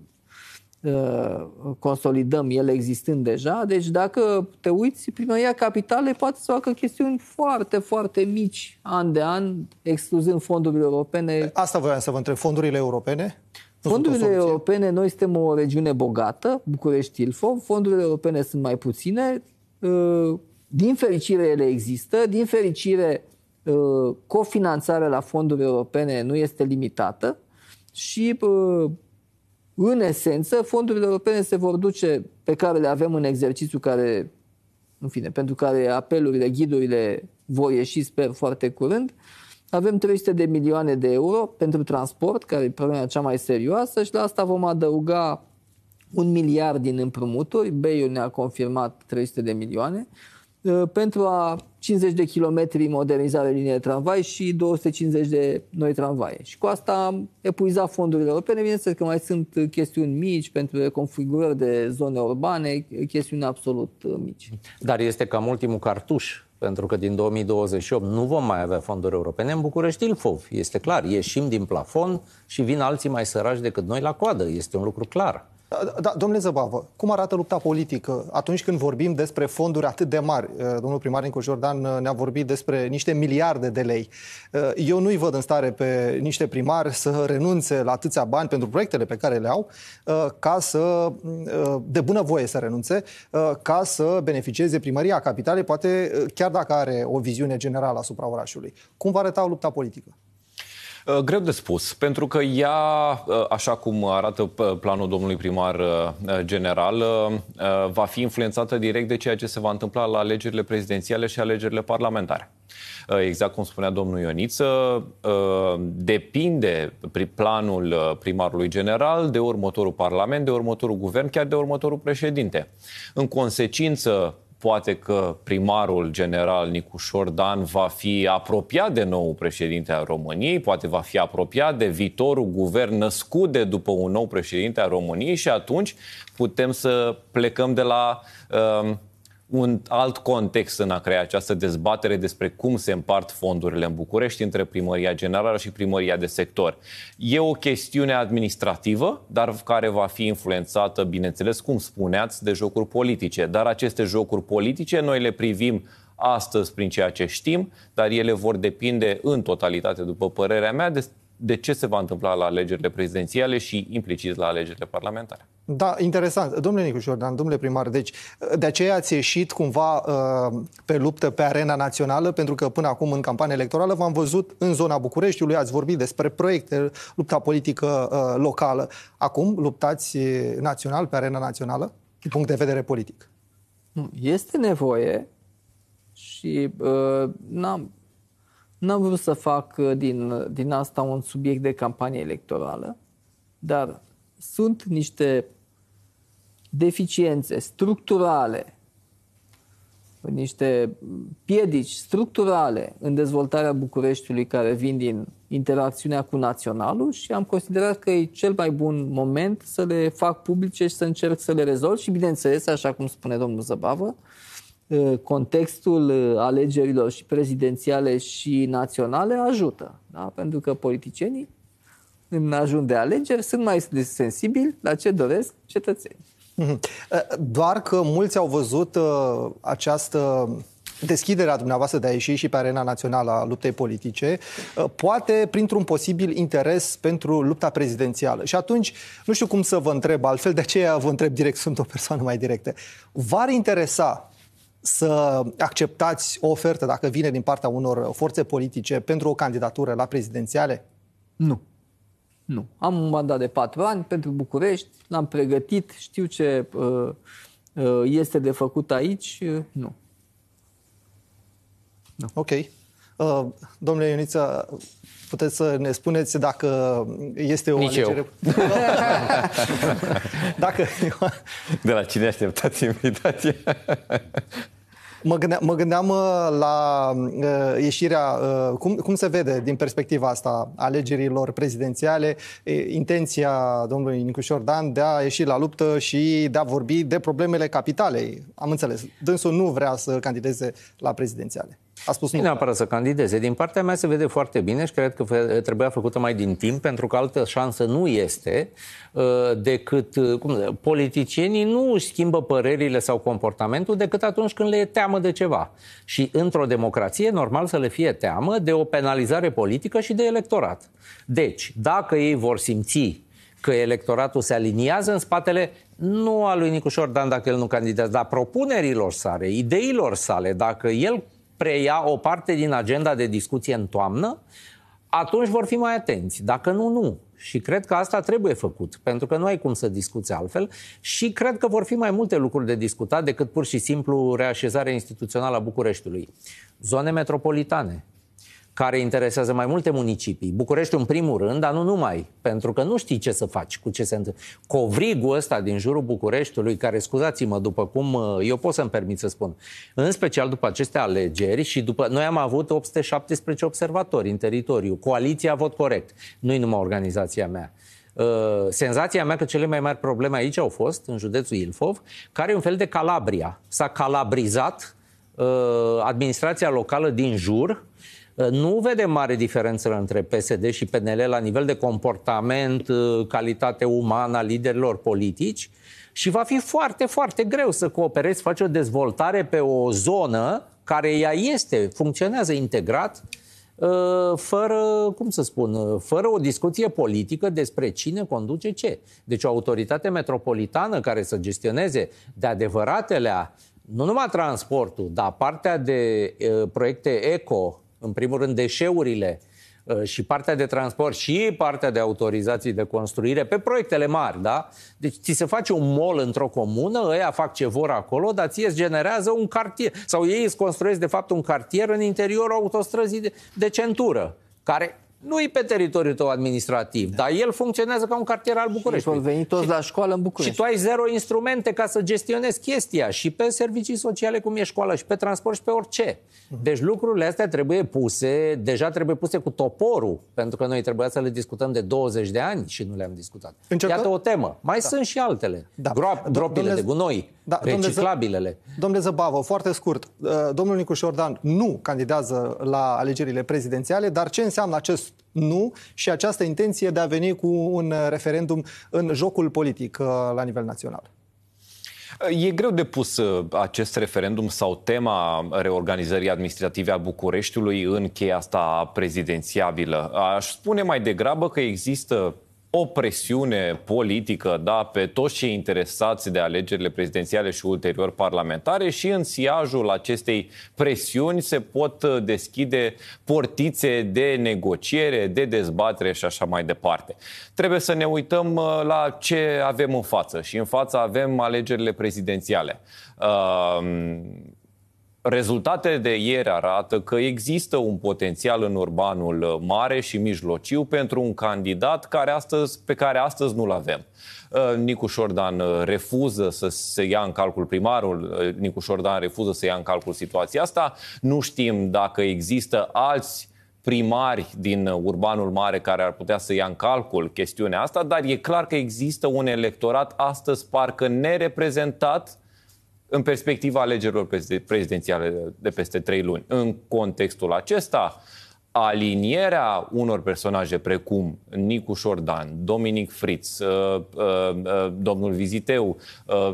[SPEAKER 4] Uh, consolidăm ele existând deja. Deci dacă te uiți, primăria capitale poate să facă chestiuni foarte, foarte mici an de an, excluzând fondurile europene. Asta voiam să vă întreb. Fondurile europene? Fondurile europene, noi suntem o regiune bogată, București-Ilfov, fondurile europene sunt mai puține, uh, din fericire ele există, din fericire uh, cofinanțarea la fonduri europene nu este limitată și în esență, fondurile europene se vor duce pe care le avem în exercițiu care, în fine, pentru care apelurile, ghidurile vor ieși, sper, foarte curând. Avem 300 de milioane de euro pentru transport, care e problema cea mai serioasă și la asta vom adăuga un miliard din împrumuturi. BEI ne-a confirmat 300 de milioane. Uh, pentru a 50 de kilometri modernizare linie de tramvai și 250 de noi tramvaie. Și cu asta am epuizat fondurile europene. Bineînțeles că mai sunt chestiuni mici pentru reconfigurări de zone urbane, chestiuni absolut uh, mici.
[SPEAKER 2] Dar este cam ultimul cartuș pentru că din 2028 nu vom mai avea fonduri europene în București Ilfov. Este clar, ieșim din plafon și vin alții mai sărași decât noi la coadă. Este un lucru clar.
[SPEAKER 1] Da, domnule Zăbavă, cum arată lupta politică atunci când vorbim despre fonduri atât de mari? Eh, domnul primar Nicu Jordan eh, ne-a vorbit despre niște miliarde de lei. Eh, eu nu-i văd în stare pe niște primari să renunțe la atâția bani pentru proiectele pe care le au, ca să, de bună voie să renunțe, ca să beneficieze primăria capitale, poate chiar dacă are o viziune generală asupra orașului. Cum va arăta lupta politică?
[SPEAKER 3] Uh, greu de spus, pentru că ea, uh, așa cum arată uh, planul domnului primar general, va fi influențată direct de ceea ce se va întâmpla la alegerile prezidențiale și alegerile parlamentare. Exact cum spunea domnul Ioniță, depinde planul primarului general de următorul parlament, de următorul guvern, chiar de următorul președinte. În consecință, poate că primarul general Nicu Șordan va fi apropiat de nou președinte al României, poate va fi apropiat de viitorul guvern născut de după un nou președinte al României și atunci putem să plecăm de la uh, un alt context în a crea această dezbatere despre cum se împart fondurile în București între primăria generală și primăria de sector. E o chestiune administrativă, dar care va fi influențată, bineînțeles, cum spuneați, de jocuri politice. Dar aceste jocuri politice noi le privim astăzi prin ceea ce știm, dar ele vor depinde în totalitate, după părerea mea, de, de ce se va întâmpla la alegerile prezidențiale și implicit la alegerile parlamentare.
[SPEAKER 1] Da, interesant. Domnule Nicu Jordan, domnule primar, deci de aceea ați ieșit cumva uh, pe luptă pe arena națională, pentru că până acum în campania electorală v-am văzut în zona Bucureștiului, ați vorbit despre proiecte, lupta politică uh, locală. Acum luptați național, pe arena națională, din punct de vedere politic.
[SPEAKER 4] Este nevoie și uh, n-am, n-am vrut să fac uh, din, din asta un subiect de campanie electorală, dar sunt niște deficiențe structurale, niște piedici structurale în dezvoltarea Bucureștiului care vin din interacțiunea cu naționalul și am considerat că e cel mai bun moment să le fac publice și să încerc să le rezolv și bineînțeles, așa cum spune domnul Zăbavă, contextul alegerilor și prezidențiale și naționale ajută, da? pentru că politicienii în ajun de alegeri sunt mai sensibili la ce doresc cetățenii.
[SPEAKER 1] Mhm. Doar că mulți au văzut uh, această deschiderea dumneavoastră de a ieși și pe arena națională a luptei politice, poate printr-un posibil interes pentru lupta prezidențială. Și atunci, nu știu cum să vă întreb, altfel de aceea vă întreb direct, sunt o persoană mai directă. V-ar interesa să acceptați o ofertă, dacă vine din partea unor forțe politice, pentru o candidatură la prezidențiale? Nu. Nu. Am un mandat de patru ani pentru București, l-am pregătit, știu ce uh, uh, este de făcut aici. Uh, nu. nu. Ok. Uh, domnule Ioniță, puteți să ne spuneți dacă este o Nici alegere...
[SPEAKER 3] dacă... De la cine
[SPEAKER 6] așteptați invitația?
[SPEAKER 1] Mă gândeam, mă uh, gândeam la uh, ieșirea, uh, cum, cum se vede din perspectiva asta alegerilor prezidențiale, e, intenția domnului Nicușor Dan de a ieși la luptă și de a vorbi de problemele capitalei. Am înțeles, dânsul nu vrea să candideze la prezidențiale. A spus
[SPEAKER 2] nu. Nu neapărat să candideze. Din partea mea se vede foarte bine și cred că trebuia făcută mai din timp, pentru că altă șansă nu este uh, decât... Uh, cum, politicienii nu își schimbă părerile sau comportamentul decât atunci când le e teamă de ceva. Și într-o democrație normal să le fie teamă de o penalizare politică și de electorat. Deci, dacă ei vor simți că electoratul se aliniază în spatele nu a lui Nicușor Dan dacă el nu candidează, dar propunerilor sale, ideilor sale, dacă el preia o parte din agenda de discuție în toamnă, atunci vor fi mai atenți. Dacă nu, nu. Și cred că asta trebuie făcut, pentru că nu ai cum să discuți altfel și cred că vor fi mai multe lucruri de discutat decât pur și simplu reașezarea instituțională a Bucureștiului. Zone metropolitane, care interesează mai multe municipii. București în primul rând, dar nu numai, pentru că nu știi ce să faci, cu ce se întâmplă. Covrigul ăsta din jurul Bucureștiului, care, scuzați-mă, după cum uh, eu pot să-mi permit să spun, în special după aceste alegeri și după... Noi am avut 817 observatori în teritoriu. Coaliția Vot Corect. Nu-i numai organizația mea. Uh, senzația mea că cele mai mari probleme aici au fost în județul Ilfov, care e un fel de Calabria. S-a calabrizat uh, administrația locală din jur Uh, nu vedem mare diferență între PSD și PNL la nivel de comportament, uh, calitate umană a liderilor politici și va fi foarte, foarte greu să cooperezi, să faci o dezvoltare pe o zonă care ea este, funcționează integrat, uh, fără, cum să spun, fără o discuție politică despre cine conduce ce. Deci o autoritate metropolitană care să gestioneze de adevăratele nu numai transportul, dar partea de proiecte eco, în primul rând, deșeurile uh, și partea de transport și partea de autorizații de construire pe proiectele mari, da? Deci ți se face un mol într-o comună, ăia fac ce vor acolo, dar ție îți generează un cartier, sau ei îți construiesc de fapt un cartier în interiorul autostrăzii de, de centură, care nu e pe teritoriul tău administrativ, da. dar el funcționează ca un cartier al București. Și venit toți și, la școală în București. Și tu ai zero instrumente ca să gestionezi chestia și pe servicii sociale cum e școala și pe transport și pe orice. Mhm. Deci lucrurile astea trebuie puse, deja trebuie puse cu toporul, pentru că noi trebuia să le discutăm de 20 de ani și nu le-am discutat. Încercă? Iată o temă. Mai da. sunt și altele. Da. Groap, dropile Domnule... de gunoi,
[SPEAKER 1] da. reciclabilele. Domnule Zăbavă, foarte scurt. Uh, domnul Nicu Șordan nu candidează la alegerile prezidențiale, dar ce înseamnă acest nu și această intenție de a veni cu un referendum în jocul politic uh, la nivel național.
[SPEAKER 3] E greu de pus uh, acest referendum sau tema reorganizării administrative a Bucureștiului în cheia asta prezidențiabilă. Aș spune mai degrabă că există o presiune politică da, pe toți cei interesați de alegerile prezidențiale și ulterior parlamentare și în siajul acestei presiuni se pot uh, deschide portițe de negociere, de dezbatere și așa mai departe. Trebuie să ne uităm uh, la ce avem în față și în față avem alegerile prezidențiale. Uh, Rezultatele de ieri arată că există un potențial în urbanul uh, mare și mijlociu pentru un candidat care astăzi, pe care astăzi nu-l avem. Uh, Nicu Șordan uh, refuză să se ia în calcul primarul, Nicu Șordan refuză să ia în calcul situația asta. Nu știm dacă există alți primari din urbanul mare care ar putea să ia în calcul chestiunea asta, dar e clar că există un electorat astăzi parcă nereprezentat în perspectiva alegerilor prezidențiale de peste trei luni. În contextul acesta, alinierea unor personaje precum Nicu Șordan, Dominic Fritz, uh, uh, uh, domnul Viziteu,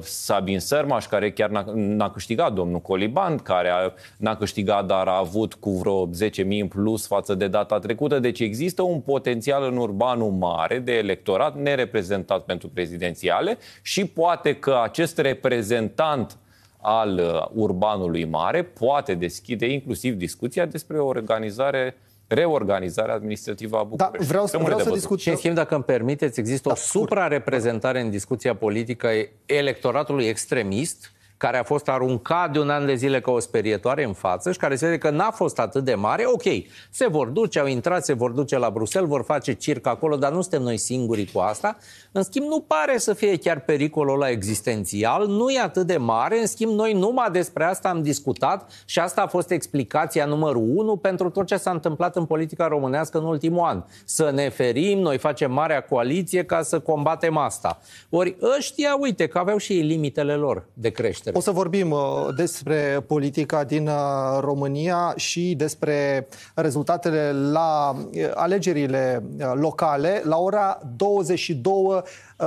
[SPEAKER 3] Sabin Sărmaș, care chiar n-a câștigat, domnul Coliban, care n-a câștigat, dar a avut cu vreo 10.000 în plus față de data trecută. Deci există un potențial în urbanul mare de electorat nereprezentat pentru prezidențiale și poate că acest reprezentant al uh, urbanului mare poate deschide inclusiv discuția despre o organizare reorganizarea administrativă a da, București. Da, vreau să, vreau să discut.
[SPEAKER 2] Și în schimb, dacă îmi permiteți, există da, o supra-reprezentare în discuția politică electoratului extremist care a fost aruncat de un an de zile ca o sperietoare în față și care se vede că n-a fost atât de mare, ok, se vor duce, au intrat, se vor duce la Bruxelles, vor face circ acolo, dar nu suntem noi singuri cu asta. În schimb, nu pare să fie chiar pericolul la existențial, nu e atât de mare, în schimb, noi numai despre asta am discutat și asta a fost explicația numărul unu pentru tot ce s-a întâmplat în politica românească în ultimul an. Să ne ferim, noi facem marea coaliție ca să combatem asta. Ori ăștia, uite, că aveau și ei limitele lor de creștere o
[SPEAKER 1] să vorbim uh, despre politica din uh, România și despre rezultatele la uh, alegerile locale. La ora 22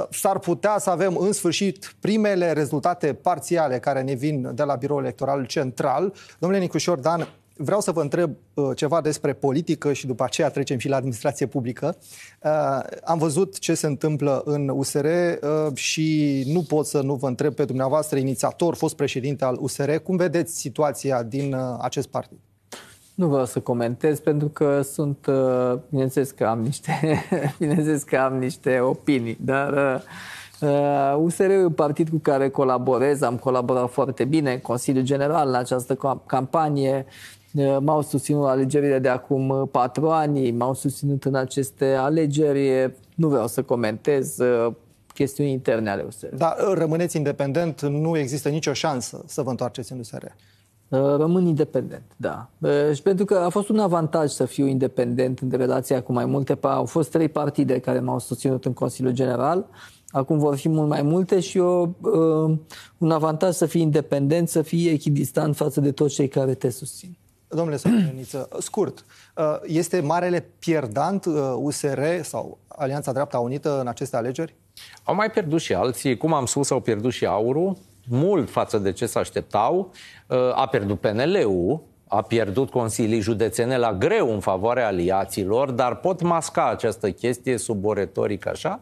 [SPEAKER 1] s-ar putea să avem în sfârșit primele rezultate parțiale care ne vin de la Biroul Electoral Central. Domnule Nicușor Dan, vreau să vă întreb uh, ceva despre politică și după aceea trecem și la administrație publică. Uh, am văzut ce se întâmplă în USR uh, și nu pot să nu vă întreb pe dumneavoastră, inițiator, fost președinte al USR, cum vedeți situația din acest partid?
[SPEAKER 4] Nu vreau să comentez pentru că sunt, bineînțeles că am niște, bineînțeles că am niște opinii, dar Uh, USR e un partid cu care colaborez, am colaborat foarte bine, Consiliul General în această campanie, Eh, m-au susținut alegerile de acum eh, patru ani, m-au susținut în aceste alegeri. Eh, nu vreau să comentez chestiuni interne ale USR.
[SPEAKER 1] Dar rămâneți independent, nu există nicio șansă să vă întoarceți în USR. Rămân independent, da. Și pentru
[SPEAKER 4] că a fost un avantaj să fiu independent în relația cu mai multe. Au fost trei partide care m-au susținut în Consiliul General. Acum vor fi mult mai multe și eu, un avantaj să fii independent, să fii echidistant față de toți cei care te susțin.
[SPEAKER 1] Domnule Sărăniță, scurt, uh, este marele pierdant USR uh, sau Alianța Dreapta Unită în aceste alegeri?
[SPEAKER 2] Au mai pierdut și alții, cum am spus, au pierdut și aurul, mult față de ce se așteptau. Uh, a pierdut PNL-ul, a pierdut consilii județene la greu în favoarea aliaților, dar pot masca această chestie sub o retorică așa.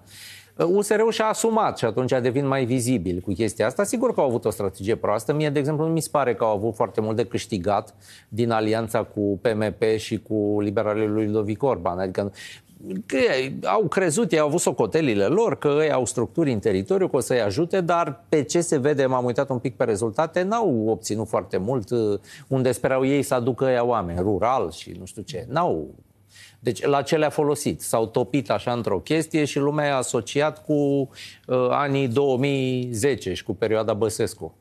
[SPEAKER 2] USR-ul uh, și-a asumat și atunci a devenit mai vizibil cu chestia asta. Sigur că au avut o strategie proastă. Mie, de exemplu, nu mi se pare că au avut foarte mult de câștigat din alianța cu PMP și cu liberalii lui Ludovic Orban. Adică că au crezut, ei au avut socotelile lor, că ei au structuri în teritoriu, că o să-i ajute, dar pe ce se vede, m-am uitat un pic pe rezultate, n-au obținut foarte mult uh, unde sperau ei să aducă ei oameni, rural și nu știu ce. N-au deci la ce le-a folosit? S-au topit așa într-o chestie și lumea e asociat cu uh, anii 2010 și cu perioada Băsescu.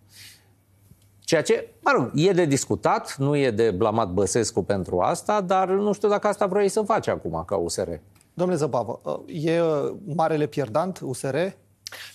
[SPEAKER 2] Ceea ce, mă rog, e de discutat, nu e de blamat Băsescu pentru asta, dar nu știu dacă asta vrei să faci acum ca USR.
[SPEAKER 1] Domnule Zăbavă, uh, e uh, marele pierdant USR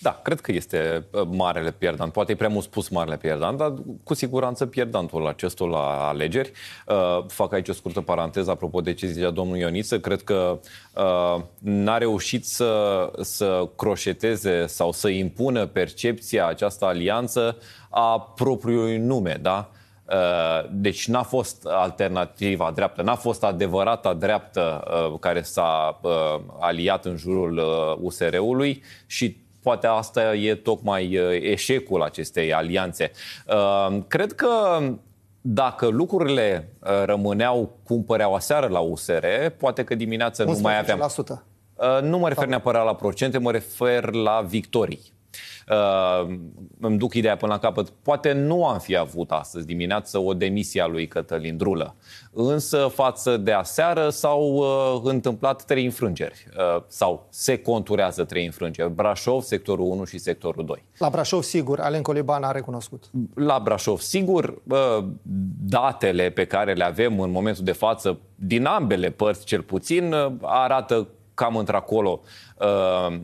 [SPEAKER 3] da, cred că este marele pierdant. Poate e prea mult spus marele pierdant, dar cu siguranță pierdantul acestor la alegeri. Uh, fac aici o scurtă paranteză apropo de ce zicea domnul Ioniță. Cred că uh, n-a reușit să, să croșeteze sau să impună percepția această alianță a propriului nume, da? Uh, deci n-a fost alternativa dreaptă, n-a fost adevărata dreaptă uh, care s-a uh, aliat în jurul USR-ului și Poate asta e tocmai uh, eșecul acestei alianțe. Uh, cred că dacă lucrurile uh, rămâneau cum păreau aseară la USR, poate că dimineață nu mai aveam... Nu mă refer neapărat la procente, mă refer la victorii uh, îmi duc ideea până la capăt, poate nu am fi avut astăzi dimineață o demisie a lui Cătălin Drulă. Însă față de aseară s-au uh, întâmplat trei înfrângeri uh, sau se conturează trei înfrângeri. Brașov, sectorul 1 și sectorul 2.
[SPEAKER 1] La Brașov, sigur, Alen Coliban a recunoscut.
[SPEAKER 3] La Brașov, sigur, uh, datele pe care le avem în momentul de față, din ambele părți cel puțin, uh, arată cam într-acolo. Uh,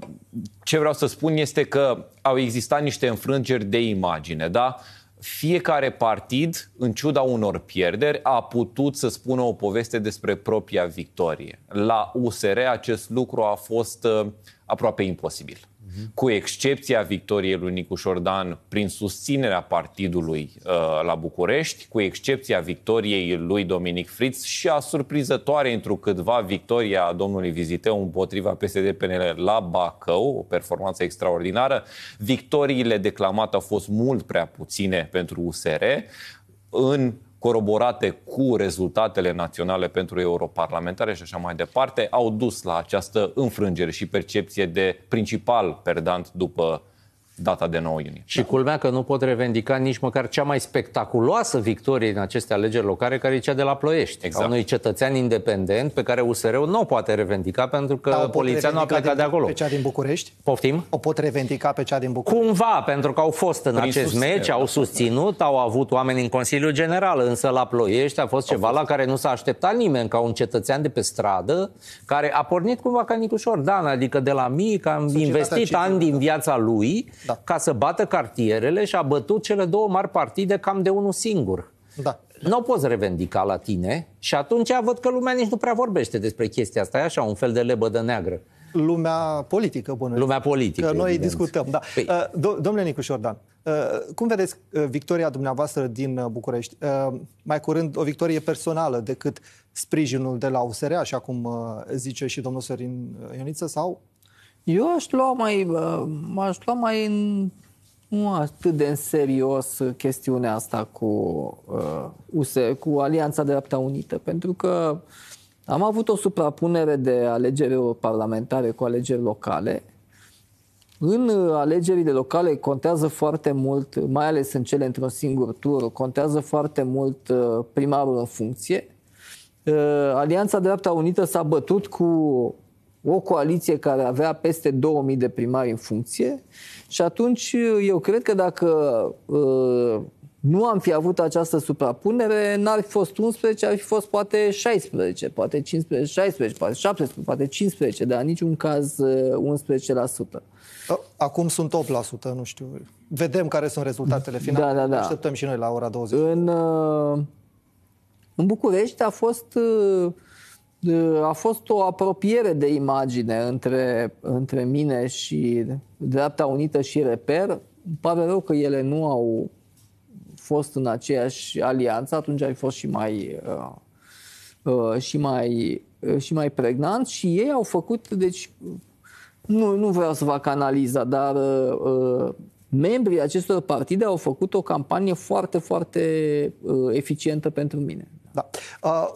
[SPEAKER 3] ce vreau să spun este că au existat niște înfrângeri de imagine, da? Fiecare partid, în ciuda unor pierderi, a putut să spună o poveste despre propria victorie. La USR acest lucru a fost uh, aproape imposibil cu excepția victoriei lui Nicu Șordan prin susținerea partidului uh, la București, cu excepția victoriei lui Dominic Fritz și a surprizătoare întrucâtva victoria domnului Viziteu împotriva PSD-PNL la Bacău, o performanță extraordinară. Victoriile declamate au fost mult prea puține pentru USR. În coroborate cu rezultatele naționale pentru europarlamentare și așa mai departe, au dus la această înfrângere și percepție de principal perdant după data de 9 iunie.
[SPEAKER 2] Și da. culmea că nu pot revendica nici măcar cea mai spectaculoasă victorie în aceste alegeri locale, care e cea de la Ploiești, exact. a unui cetățean independent pe care USR-ul nu o poate revendica pentru că da, poliția nu a plecat din, de acolo. Pe
[SPEAKER 1] cea din București? Poftim? O pot revendica pe cea din București? Cumva, pentru că au fost în Prin acest meci, da.
[SPEAKER 2] au susținut, au avut oameni în Consiliul General, însă la Ploiești a fost ceva fost. la care nu s-a așteptat nimeni, ca un cetățean de pe stradă, care a pornit cumva ca Nicușor Dan, adică de la mic, am Societatea investit ani din da. viața lui da. ca să bată cartierele și a bătut cele două mari partide cam de unul singur. Da. Nu o poți revendica la tine și atunci văd că lumea nici nu prea vorbește despre chestia asta, e așa, un fel de lebădă neagră
[SPEAKER 1] lumea politică, bună. Lumea politică. Că noi evident. discutăm, da. Păi. Uh, domnule Nicu Șordan, uh, cum vedeți uh, victoria dumneavoastră din București? Mai curând, o victorie personală decât sprijinul de la USR, așa cum zice și domnul Sorin Ioniță, sau eu aș lua mai, uh, aș lua mai în, nu atât de în serios
[SPEAKER 4] chestiunea asta cu, uh, USE, cu Alianța de Dreapta Unită, pentru că am avut o suprapunere de alegeri parlamentare cu alegeri locale. În uh, alegerile locale contează foarte mult, mai ales în cele într-un singur tur, contează foarte mult uh, primarul în funcție. Alianța Dreapta Unită s-a bătut cu o coaliție care avea peste 2000 de primari în funcție și atunci uh, eu cred că dacă uh, nu am fi avut această suprapunere, n-ar fi fost 11, ar fi fost poate 16, poate 15, 16, poate 17, poate 15, dar în niciun caz 11%.
[SPEAKER 1] Uh, acum sunt 8%, nu știu. Vedem care sunt rezultatele da, finale. Da, da, da. Așteptăm și noi la ora 20. În, în București a fost
[SPEAKER 4] uh, Ă, a fost o apropiere de imagine între, între mine și Dreapta Unită și Reper. Îmi pare rău că ele nu au fost în aceeași alianță, atunci ai fost și mai, uh, uh, și mai, uh, și mai pregnant și ei au făcut, deci nu, nu vreau să fac analiza, dar uh, membrii acestor partide au făcut o campanie
[SPEAKER 1] foarte, foarte uh, eficientă pentru mine. Da. Uh,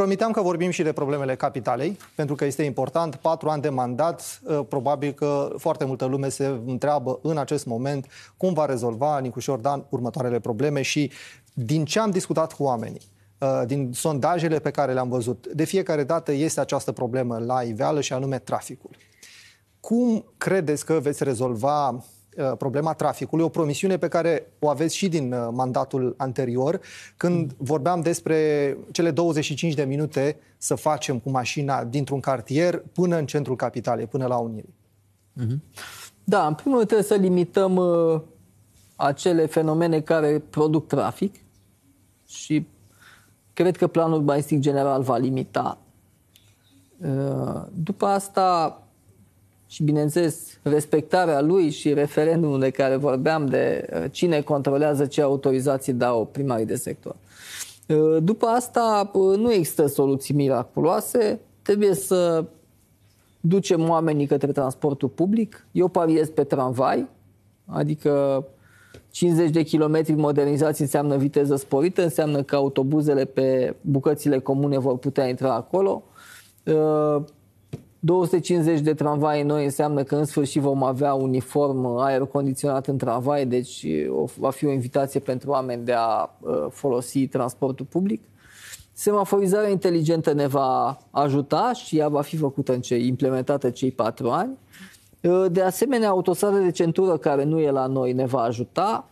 [SPEAKER 1] Promiteam că vorbim și de problemele capitalei, pentru că este important. Patru ani de mandat, ă, probabil că foarte multă lume se întreabă în acest moment cum va rezolva Nicușor Dan următoarele probleme și din ce am discutat cu oamenii ă, din sondajele pe care le-am văzut, de fiecare dată este această problemă la iveală și anume traficul. Cum credeți că veți rezolva Uh, problema traficului, o promisiune pe care o aveți și din uh, mandatul anterior, când mm. vorbeam despre cele 25 de minute să facem cu mașina dintr-un cartier până în centrul capitalei, până la Unirii. Mm-hmm.
[SPEAKER 4] Da, în primul rând trebuie să limităm uh, acele fenomene care produc trafic și cred că planul urbanistic general va limita. Uh, după asta, și, bineînțeles, respectarea lui și referendumul de care vorbeam de uh, cine controlează ce autorizații dau primarii de sector. Uh, după asta, uh, nu există soluții miraculoase, trebuie să ducem oamenii către transportul public. Eu pariez pe tramvai, adică 50 de kilometri modernizați înseamnă viteză sporită, înseamnă că autobuzele pe bucățile comune vor putea intra acolo. 250 de tramvai noi înseamnă că în sfârșit vom avea uniform, aer condiționat în tramvai, deci va fi o invitație pentru oameni de a uh, folosi transportul public. Semaforizarea inteligentă ne va ajuta și ea va fi făcută în cei, implementată cei patru ani. Uh, de asemenea, autostradă de centură care nu e la noi ne va ajuta.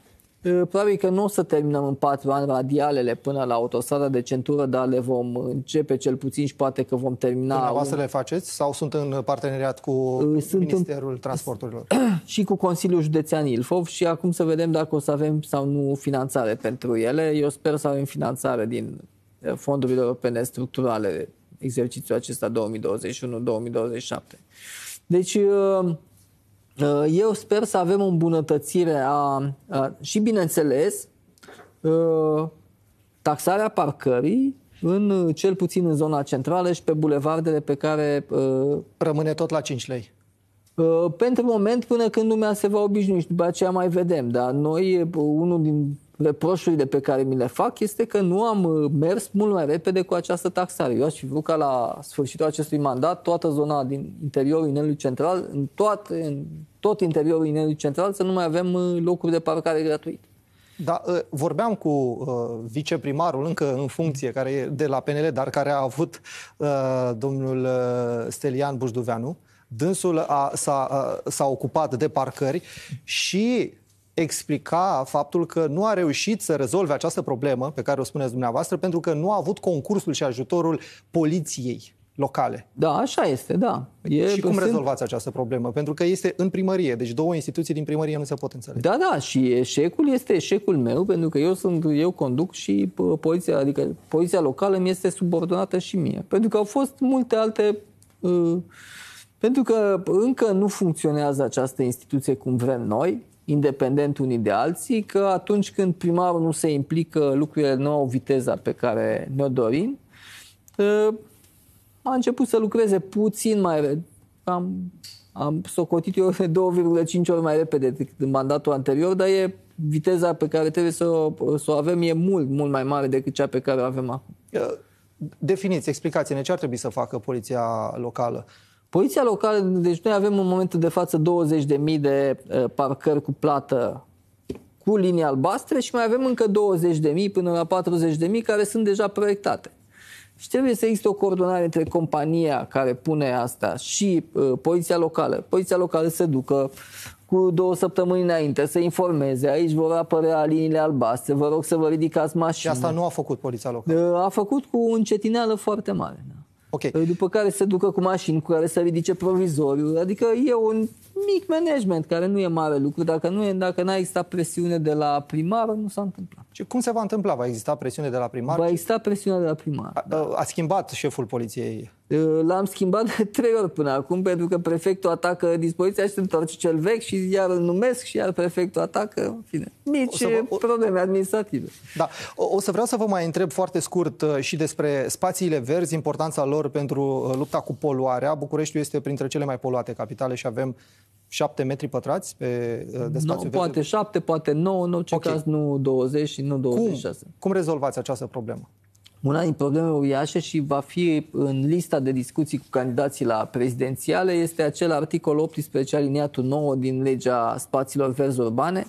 [SPEAKER 4] Eh, probabil că nu o să terminăm în patru ani radialele până la autostrada de centură, dar le vom începe cel puțin și poate că vom termina. Dumneavoastră un... le
[SPEAKER 1] faceți sau sunt în parteneriat cu eh, sunt Ministerul în... Transporturilor?
[SPEAKER 4] și cu Consiliul Județean Ilfov și acum să vedem dacă o să avem sau nu finanțare pentru ele. Eu sper să avem finanțare din eh, fondurile europene structurale exercițiul acesta 2021-2027. Deci Uh, eu sper să avem o îmbunătățire a, a și bineînțeles uh, taxarea parcării în uh, cel puțin în zona centrală și pe bulevardele pe care rămâne tot la 5 lei. Pentru moment, până când lumea se va obișnui și după aceea mai vedem, dar noi, unul din reproșurile pe care mi le fac este că nu am uh, mers mult mai repede cu această taxare. Eu aș fi vrut ca la sfârșitul acestui mandat toată zona din interiorul inelului central, în, toate, în tot interiorul inelului central să nu mai avem uh, locuri de parcare gratuite.
[SPEAKER 1] Da, uh, vorbeam cu uh, viceprimarul încă în funcție, care e de la PNL, dar care a avut uh, domnul uh, Stelian Bușduveanu. Dânsul a, s-a, a, s-a ocupat de parcări și explica faptul că nu a reușit să rezolve această problemă pe care o spuneți dumneavoastră pentru că nu a avut concursul și ajutorul poliției locale. Da, așa este, da. E, și cum sunt... rezolvați această problemă? Pentru că este în primărie, deci două instituții din primărie nu se pot înțelege.
[SPEAKER 4] Da, da, și eșecul este eșecul meu, pentru că eu sunt, eu conduc și poliția, adică poliția locală mi este subordonată și mie. Pentru că au fost multe alte... Uh, pentru că încă nu funcționează această instituție cum vrem noi, independent unii de alții, că atunci când primarul nu se implică, lucrurile nu au viteza pe care ne-o dorim, ă, a început să lucreze puțin mai... Am, am socotit eu 2,5 ori mai repede decât în mandatul anterior, dar e viteza pe care trebuie să o, să o avem e mult, mult mai mare decât cea pe care o avem acum. Ă, definiți, explicați-ne ce ar trebui să facă poliția locală. Uh, Poliția locală, deci noi avem în momentul de față 20.000 de uh, parcări cu plată cu linii albastre și mai avem încă 20.000 până la 40.000 care sunt deja proiectate. Și trebuie să existe o coordonare între compania care pune asta și uh, poliția locală. Poliția locală se ducă cu două săptămâni înainte să informeze. Aici vor apărea liniile albastre, vă rog să vă ridicați mașina. Și asta nu a făcut poliția locală. Uh, a făcut cu încetineală foarte mare. Da. Okay. După care se ducă cu mașini cu care se ridice provizoriu. Adică e un mic management, care nu e mare lucru. Dacă nu e, dacă n-a existat presiune de la primar, nu s-a întâmplat. Și cum se va întâmpla? Va exista presiune de la primar? Va exista presiune de la primar. A, da. a schimbat
[SPEAKER 1] șeful poliției?
[SPEAKER 4] L-am schimbat de trei ori până acum, pentru că prefectul atacă dispoziția și se întoarce cel vechi și iar îl numesc și iar prefectul atacă, în fine, mici o vă, o... probleme
[SPEAKER 1] administrative. Da. O, o să vreau să vă mai întreb foarte scurt uh, și despre spațiile verzi, importanța lor pentru uh, lupta cu poluarea. Bucureștiul este printre cele mai poluate capitale și avem 7 metri pătrați pe, uh, de spațiu no, Poate
[SPEAKER 4] 7, poate 9, în orice okay. caz nu 20 și nu 26. Cum, cum rezolvați această problemă? Una din probleme uriașe și va fi în lista de discuții cu candidații la prezidențiale este acel articol 18 aliniatul 9 din legea spațiilor verzi urbane,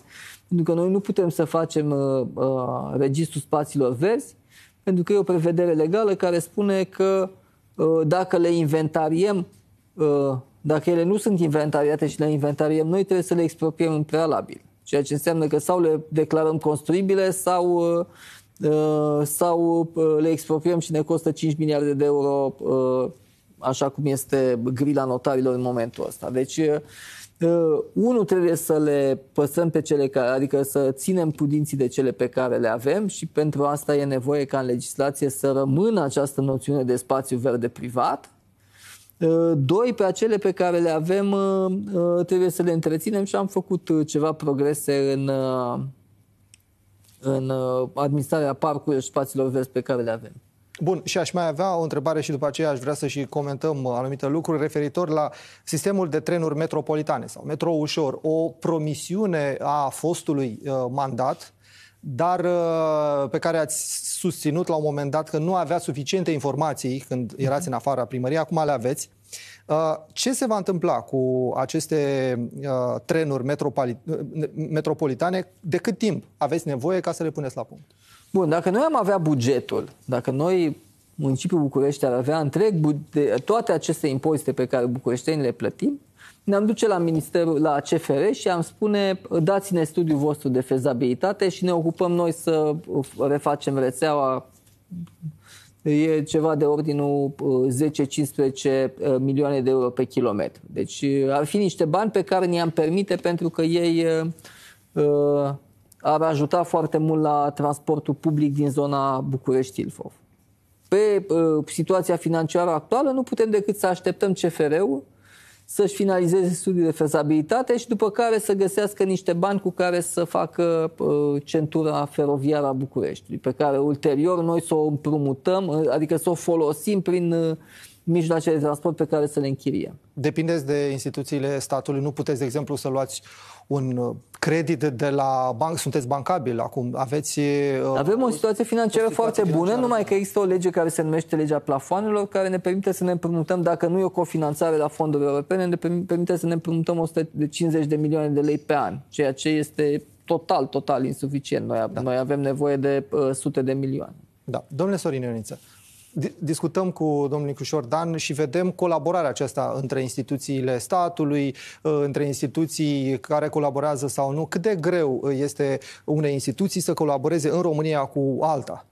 [SPEAKER 4] pentru că noi nu putem să facem uh, uh, registrul spațiilor verzi, pentru că e o prevedere legală care spune că uh, dacă le inventariem uh, dacă ele nu sunt inventariate și le inventariem, noi trebuie să le expropiem în prealabil. Ceea ce înseamnă că sau le declarăm construibile sau, uh, uh, sau uh, le expropiem și ne costă 5 miliarde de euro așa cum este grila notarilor în momentul ăsta. Deci, unul trebuie să le păsăm pe cele care, adică să ținem pudinții de cele pe care le avem și pentru asta e nevoie ca în legislație să rămână această noțiune de spațiu verde privat, Ă, doi, pe acele pe care le avem ă, ă, trebuie să le întreținem și am făcut ceva progrese în, în administrarea parcurilor și spațiilor verzi pe care le avem.
[SPEAKER 1] Bun, și aș mai avea o întrebare și după aceea aș vrea să și comentăm anumite lucruri referitor la sistemul de trenuri metropolitane sau metro ușor. O promisiune a fostului mandat dar uh, pe care ați susținut la un moment dat că nu avea suficiente informații când mhm. erați în afara primăriei, acum le aveți. Uh, ce se va întâmpla cu aceste uh, trenuri metropolitane? De cât timp aveți nevoie ca să le puneți la punct? Bun, dacă noi am avea bugetul, dacă noi, municipiul București,
[SPEAKER 4] ar avea întreg, toate aceste impozite pe care bucureștenii le plătim, ne-am duce la ministerul, la CFR și am spune dați-ne studiul vostru de fezabilitate și ne ocupăm noi să refacem rețeaua e ceva de ordinul 10-15 uh, uh, milioane de euro pe kilometru. Deci uh, ar fi niște bani pe care ne-am permite pentru că ei uh, ar ajuta foarte mult la transportul public din zona București-Ilfov. Pe uh, situația financiară actuală nu putem decât să așteptăm CFR-ul uh, să-și finalizeze studiul de fezabilitate și după care să găsească niște bani cu care să facă uh, centura feroviară a Bucureștiului, pe care ulterior noi să o împrumutăm, uh, adică să o folosim prin uh, mijloace de transport pe care să le închiriem.
[SPEAKER 1] Depindeți de instituțiile statului, nu puteți, de exemplu, să luați un uh, credit de la banc, sunteți bancabil acum, aveți... Uh, avem o situație financiară o situație foarte financiară. bună, numai că există o lege care se numește legea
[SPEAKER 4] plafoanelor, care ne permite să ne împrumutăm, dacă nu e o cofinanțare la fonduri europene, ne permite să ne împrumutăm 150 de milioane de lei pe an, ceea ce este total, total insuficient. Noi,
[SPEAKER 1] da. noi avem nevoie de uh, sute de milioane. Da. Domnule Sorin Ioniță, discutăm cu domnul Nicușor Dan și vedem colaborarea aceasta între instituțiile statului, uh, între instituții care colaborează sau nu, cât de greu uh, este unei instituții să colaboreze în România cu alta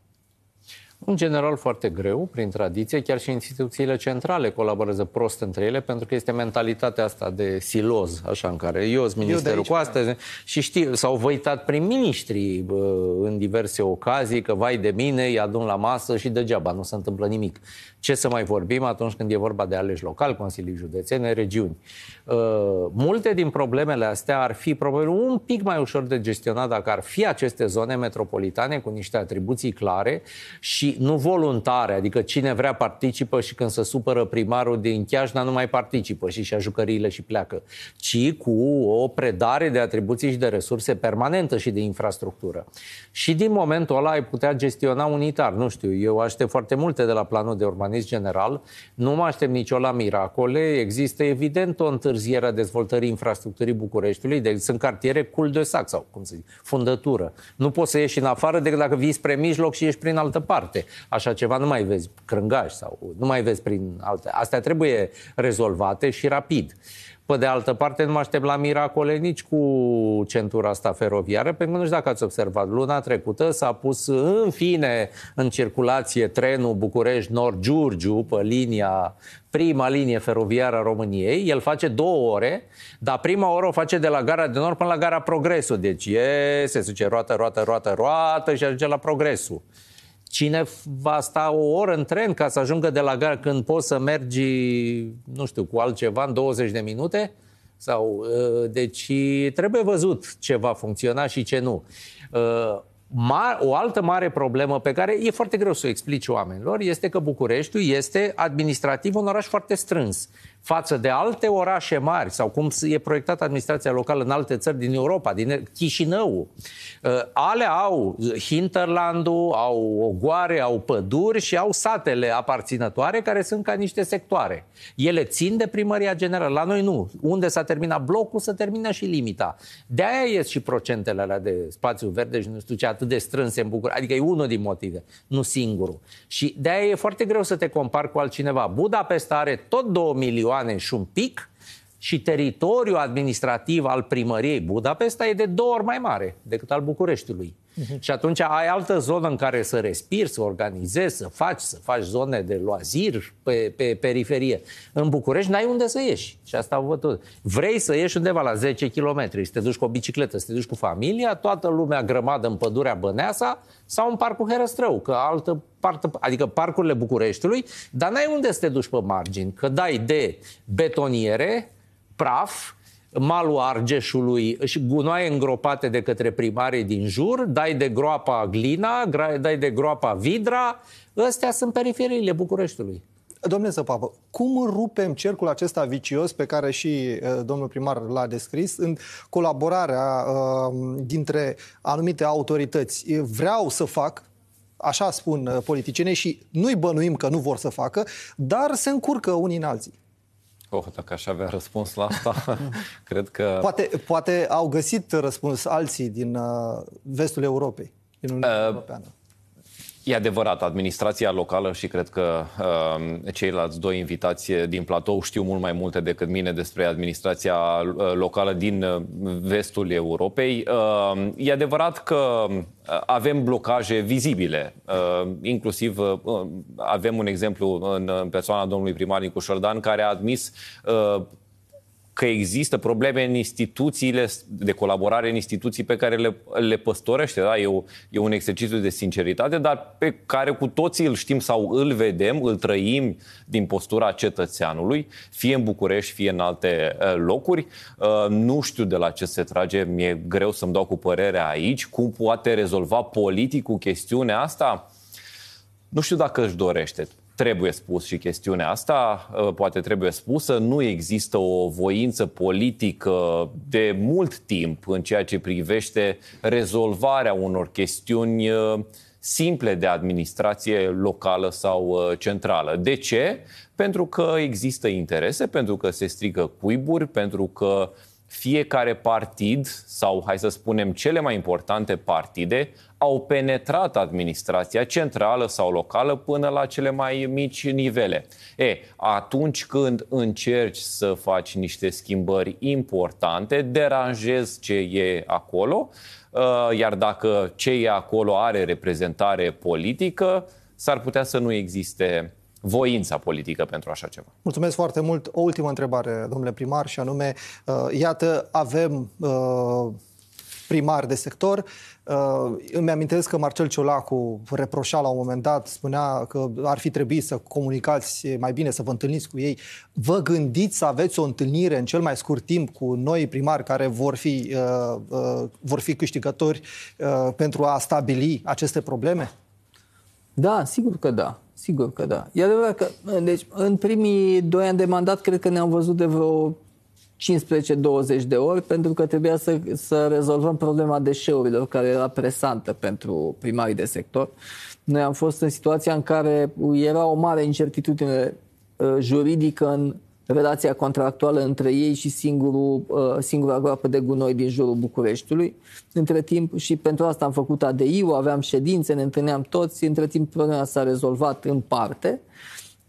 [SPEAKER 2] în general foarte greu, prin tradiție, chiar și instituțiile centrale colaborează prost între ele, pentru că este mentalitatea asta de siloz, așa în care eu sunt ministerul eu aici, cu asta da. și știu, s-au văitat prin miniștri în diverse ocazii că vai de mine, îi adun la masă și degeaba, nu se întâmplă nimic. Ce să mai vorbim atunci când e vorba de aleși local, consilii județene, regiuni. Uh, multe din problemele astea ar fi probabil un pic mai ușor de gestionat dacă ar fi aceste zone metropolitane cu niște atribuții clare și nu voluntare, adică cine vrea participă și când se supără primarul din Chiajna nu mai participă și și-a jucăriile și pleacă, ci cu o predare de atribuții și de resurse permanentă și de infrastructură. Și din momentul ăla ai putea gestiona unitar, nu știu, eu aștept foarte multe de la planul de urbanism general, nu mă aștept nicio la miracole, există evident o întârziere întârzierea dezvoltării infrastructurii Bucureștiului. Deci sunt cartiere cul de sac sau, cum să zic, fundătură. Nu poți să ieși în afară decât dacă vii spre mijloc și ieși prin altă parte. Așa ceva nu mai vezi crângași sau nu mai vezi prin alte. Astea trebuie rezolvate și rapid. Pe de altă parte, nu mă aștept la miracole nici cu centura asta feroviară. Pe că nu știu dacă ați observat, luna trecută s-a pus în fine în circulație trenul București Nord-Giurgiu pe linia prima linie feroviară a României. El face două ore, dar prima oră o face de la gara de nord până la gara Progresul. Deci e, se zice, roată, roată, roată, roată și ajunge la Progresul. Cine va sta o oră în tren ca să ajungă de la gara când poți să mergi, nu știu, cu altceva în 20 de minute? Sau, uh, deci trebuie văzut ce va funcționa și ce nu. Uh, o altă mare problemă pe care e foarte greu să o explici oamenilor este că Bucureștiul este administrativ un oraș foarte strâns față de alte orașe mari sau cum e proiectată administrația locală în alte țări din Europa, din Chișinău. Uh, Ale au hinterlandul, au ogoare, au păduri și au satele aparținătoare care sunt ca niște sectoare. Ele țin de primăria generală. La noi nu. Unde s-a terminat blocul, să termină și limita. De aia ies și procentele alea de spațiu verde și nu știu ce atât de strânse în București. Adică e unul din motive, nu singurul. Și de aia e foarte greu să te compari cu altcineva. Budapesta are tot 2 milioane milioane și un pic și teritoriul administrativ al primăriei Budapesta e de două ori mai mare decât al Bucureștiului. Mhm. Și atunci ai altă zonă în care să respiri, să organizezi, să faci, să faci zone de loazir pe, pe periferie. În București n-ai unde să ieși. Și asta văd tot. Vrei să ieși undeva la 10 km, să te duci cu o bicicletă, să te duci cu familia, toată lumea grămadă în pădurea Băneasa sau în Parcul Herăstrău, că altă parte, adică parcurile Bucureștiului, dar n-ai unde să te duci pe margini, că dai de betoniere, praf, malul Argeșului și gunoaie îngropate de către primarii din jur, dai de groapa Glina, dai de groapa Vidra, ăstea sunt periferiile Bucureștiului.
[SPEAKER 1] Domnule Săpapă, cum rupem cercul acesta vicios pe care și uh, domnul primar l-a descris în colaborarea uh, dintre anumite autorități? Vreau să fac, așa spun uh, politicienii și nu-i bănuim că nu vor să facă, dar se încurcă unii în alții.
[SPEAKER 3] Oh, dacă aș avea răspuns la asta, cred că... Poate,
[SPEAKER 1] poate au găsit răspuns alții din uh, vestul Europei, din Uniunea uh, Europeană.
[SPEAKER 3] E adevărat, administrația locală și cred că uh, ceilalți doi invitați din platou știu mult mai multe decât mine despre administrația uh, locală din uh, vestul Europei. Uh, e adevărat că uh, avem blocaje vizibile, uh, inclusiv uh, avem un exemplu în persoana domnului primar Nicu Șordan care a admis uh, că există probleme în instituțiile de colaborare, în instituții pe care le, le păstorește. Da? E, o, e un exercițiu de sinceritate, dar pe care cu toții îl știm sau îl vedem, îl trăim din postura cetățeanului, fie în București, fie în alte uh, locuri. Uh, nu știu de la ce se trage, mi-e greu să-mi dau cu părerea aici. Cum poate rezolva politicul chestiunea asta? Nu știu dacă își dorește trebuie spus și chestiunea asta, uh, poate trebuie spusă, nu există o voință politică de mult timp în ceea ce privește rezolvarea unor chestiuni uh, simple de administrație locală sau uh, centrală. De ce? Pentru că există interese, pentru că se strigă cuiburi, pentru că fiecare partid, sau hai să spunem cele mai importante partide, au penetrat administrația centrală sau locală până la cele mai mici nivele. E, atunci când încerci să faci niște schimbări importante, deranjezi ce e acolo, ă, iar dacă ce e acolo are reprezentare politică, s-ar putea să nu existe voința politică pentru așa ceva.
[SPEAKER 1] Mulțumesc foarte mult. O ultimă întrebare, domnule primar, și anume, uh, iată, avem uh, primar de sector. Uh, îmi amintesc că Marcel Ciolacu reproșa la un moment dat, spunea că ar fi trebuit să comunicați mai bine, să vă întâlniți cu ei. Vă gândiți să aveți o întâlnire în cel mai scurt timp cu noi primari care vor fi, vor fi câștigători pentru a stabili aceste probleme? Da, sigur că da. Sigur că da. E adevărat că,
[SPEAKER 4] deci, în primii doi ani de mandat, cred că ne-am văzut de vreo 15-20 de ori, pentru că trebuia să, să rezolvăm problema deșeurilor, care era presantă pentru primarii de sector. Noi am fost în situația în care era o mare incertitudine uh, juridică în relația contractuală între ei și singurul, uh, singura groapă de gunoi din jurul Bucureștiului. Între timp, și pentru asta am făcut ADI-ul, aveam ședințe, ne întâlneam toți, între timp problema s-a rezolvat în parte.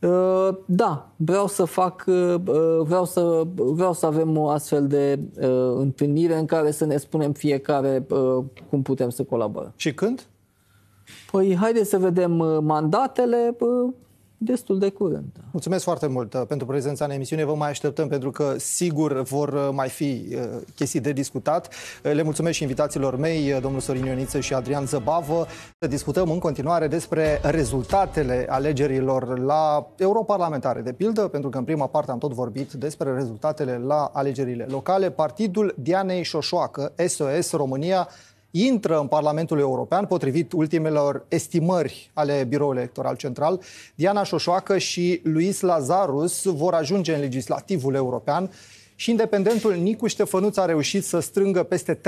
[SPEAKER 4] Uh, da, vreau să fac, uh, vreau să, vreau să avem o astfel de întâlnire în care să ne spunem fiecare cum putem să colaborăm. Și când? Păi, haideți să vedem mandatele destul de curând.
[SPEAKER 1] Mulțumesc foarte mult uh, pentru prezența în emisiune. Vă mai așteptăm pentru că sigur vor uh, mai fi uh, chestii de discutat. Le mulțumesc și invitațiilor mei, domnul Sorin Ioniță și Adrian Zăbavă. Discutăm în continuare despre rezultatele alegerilor la europarlamentare, de pildă, pentru că în prima parte am tot vorbit despre rezultatele la alegerile locale. Partidul Dianei Șoșoacă, SOS România, intră în Parlamentul European, potrivit ultimelor estimări ale Biroului Electoral Central, Diana Șoșoacă și Luis Lazarus vor ajunge în legislativul european și independentul Nicu Ștefănuț a reușit să strângă peste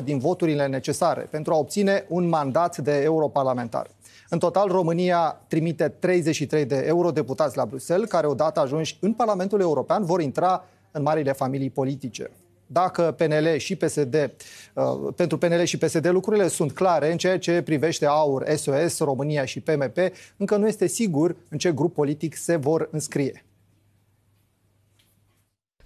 [SPEAKER 1] 3% din voturile necesare pentru a obține un mandat de europarlamentar. În total, România trimite 33 de eurodeputați la Bruxelles, care odată ajunși în Parlamentul European vor intra în marile familii politice dacă PNL și PSD, uh, pentru PNL și PSD lucrurile sunt clare în ceea ce privește AUR, SOS, România și PMP, încă nu este sigur în ce grup politic se vor înscrie.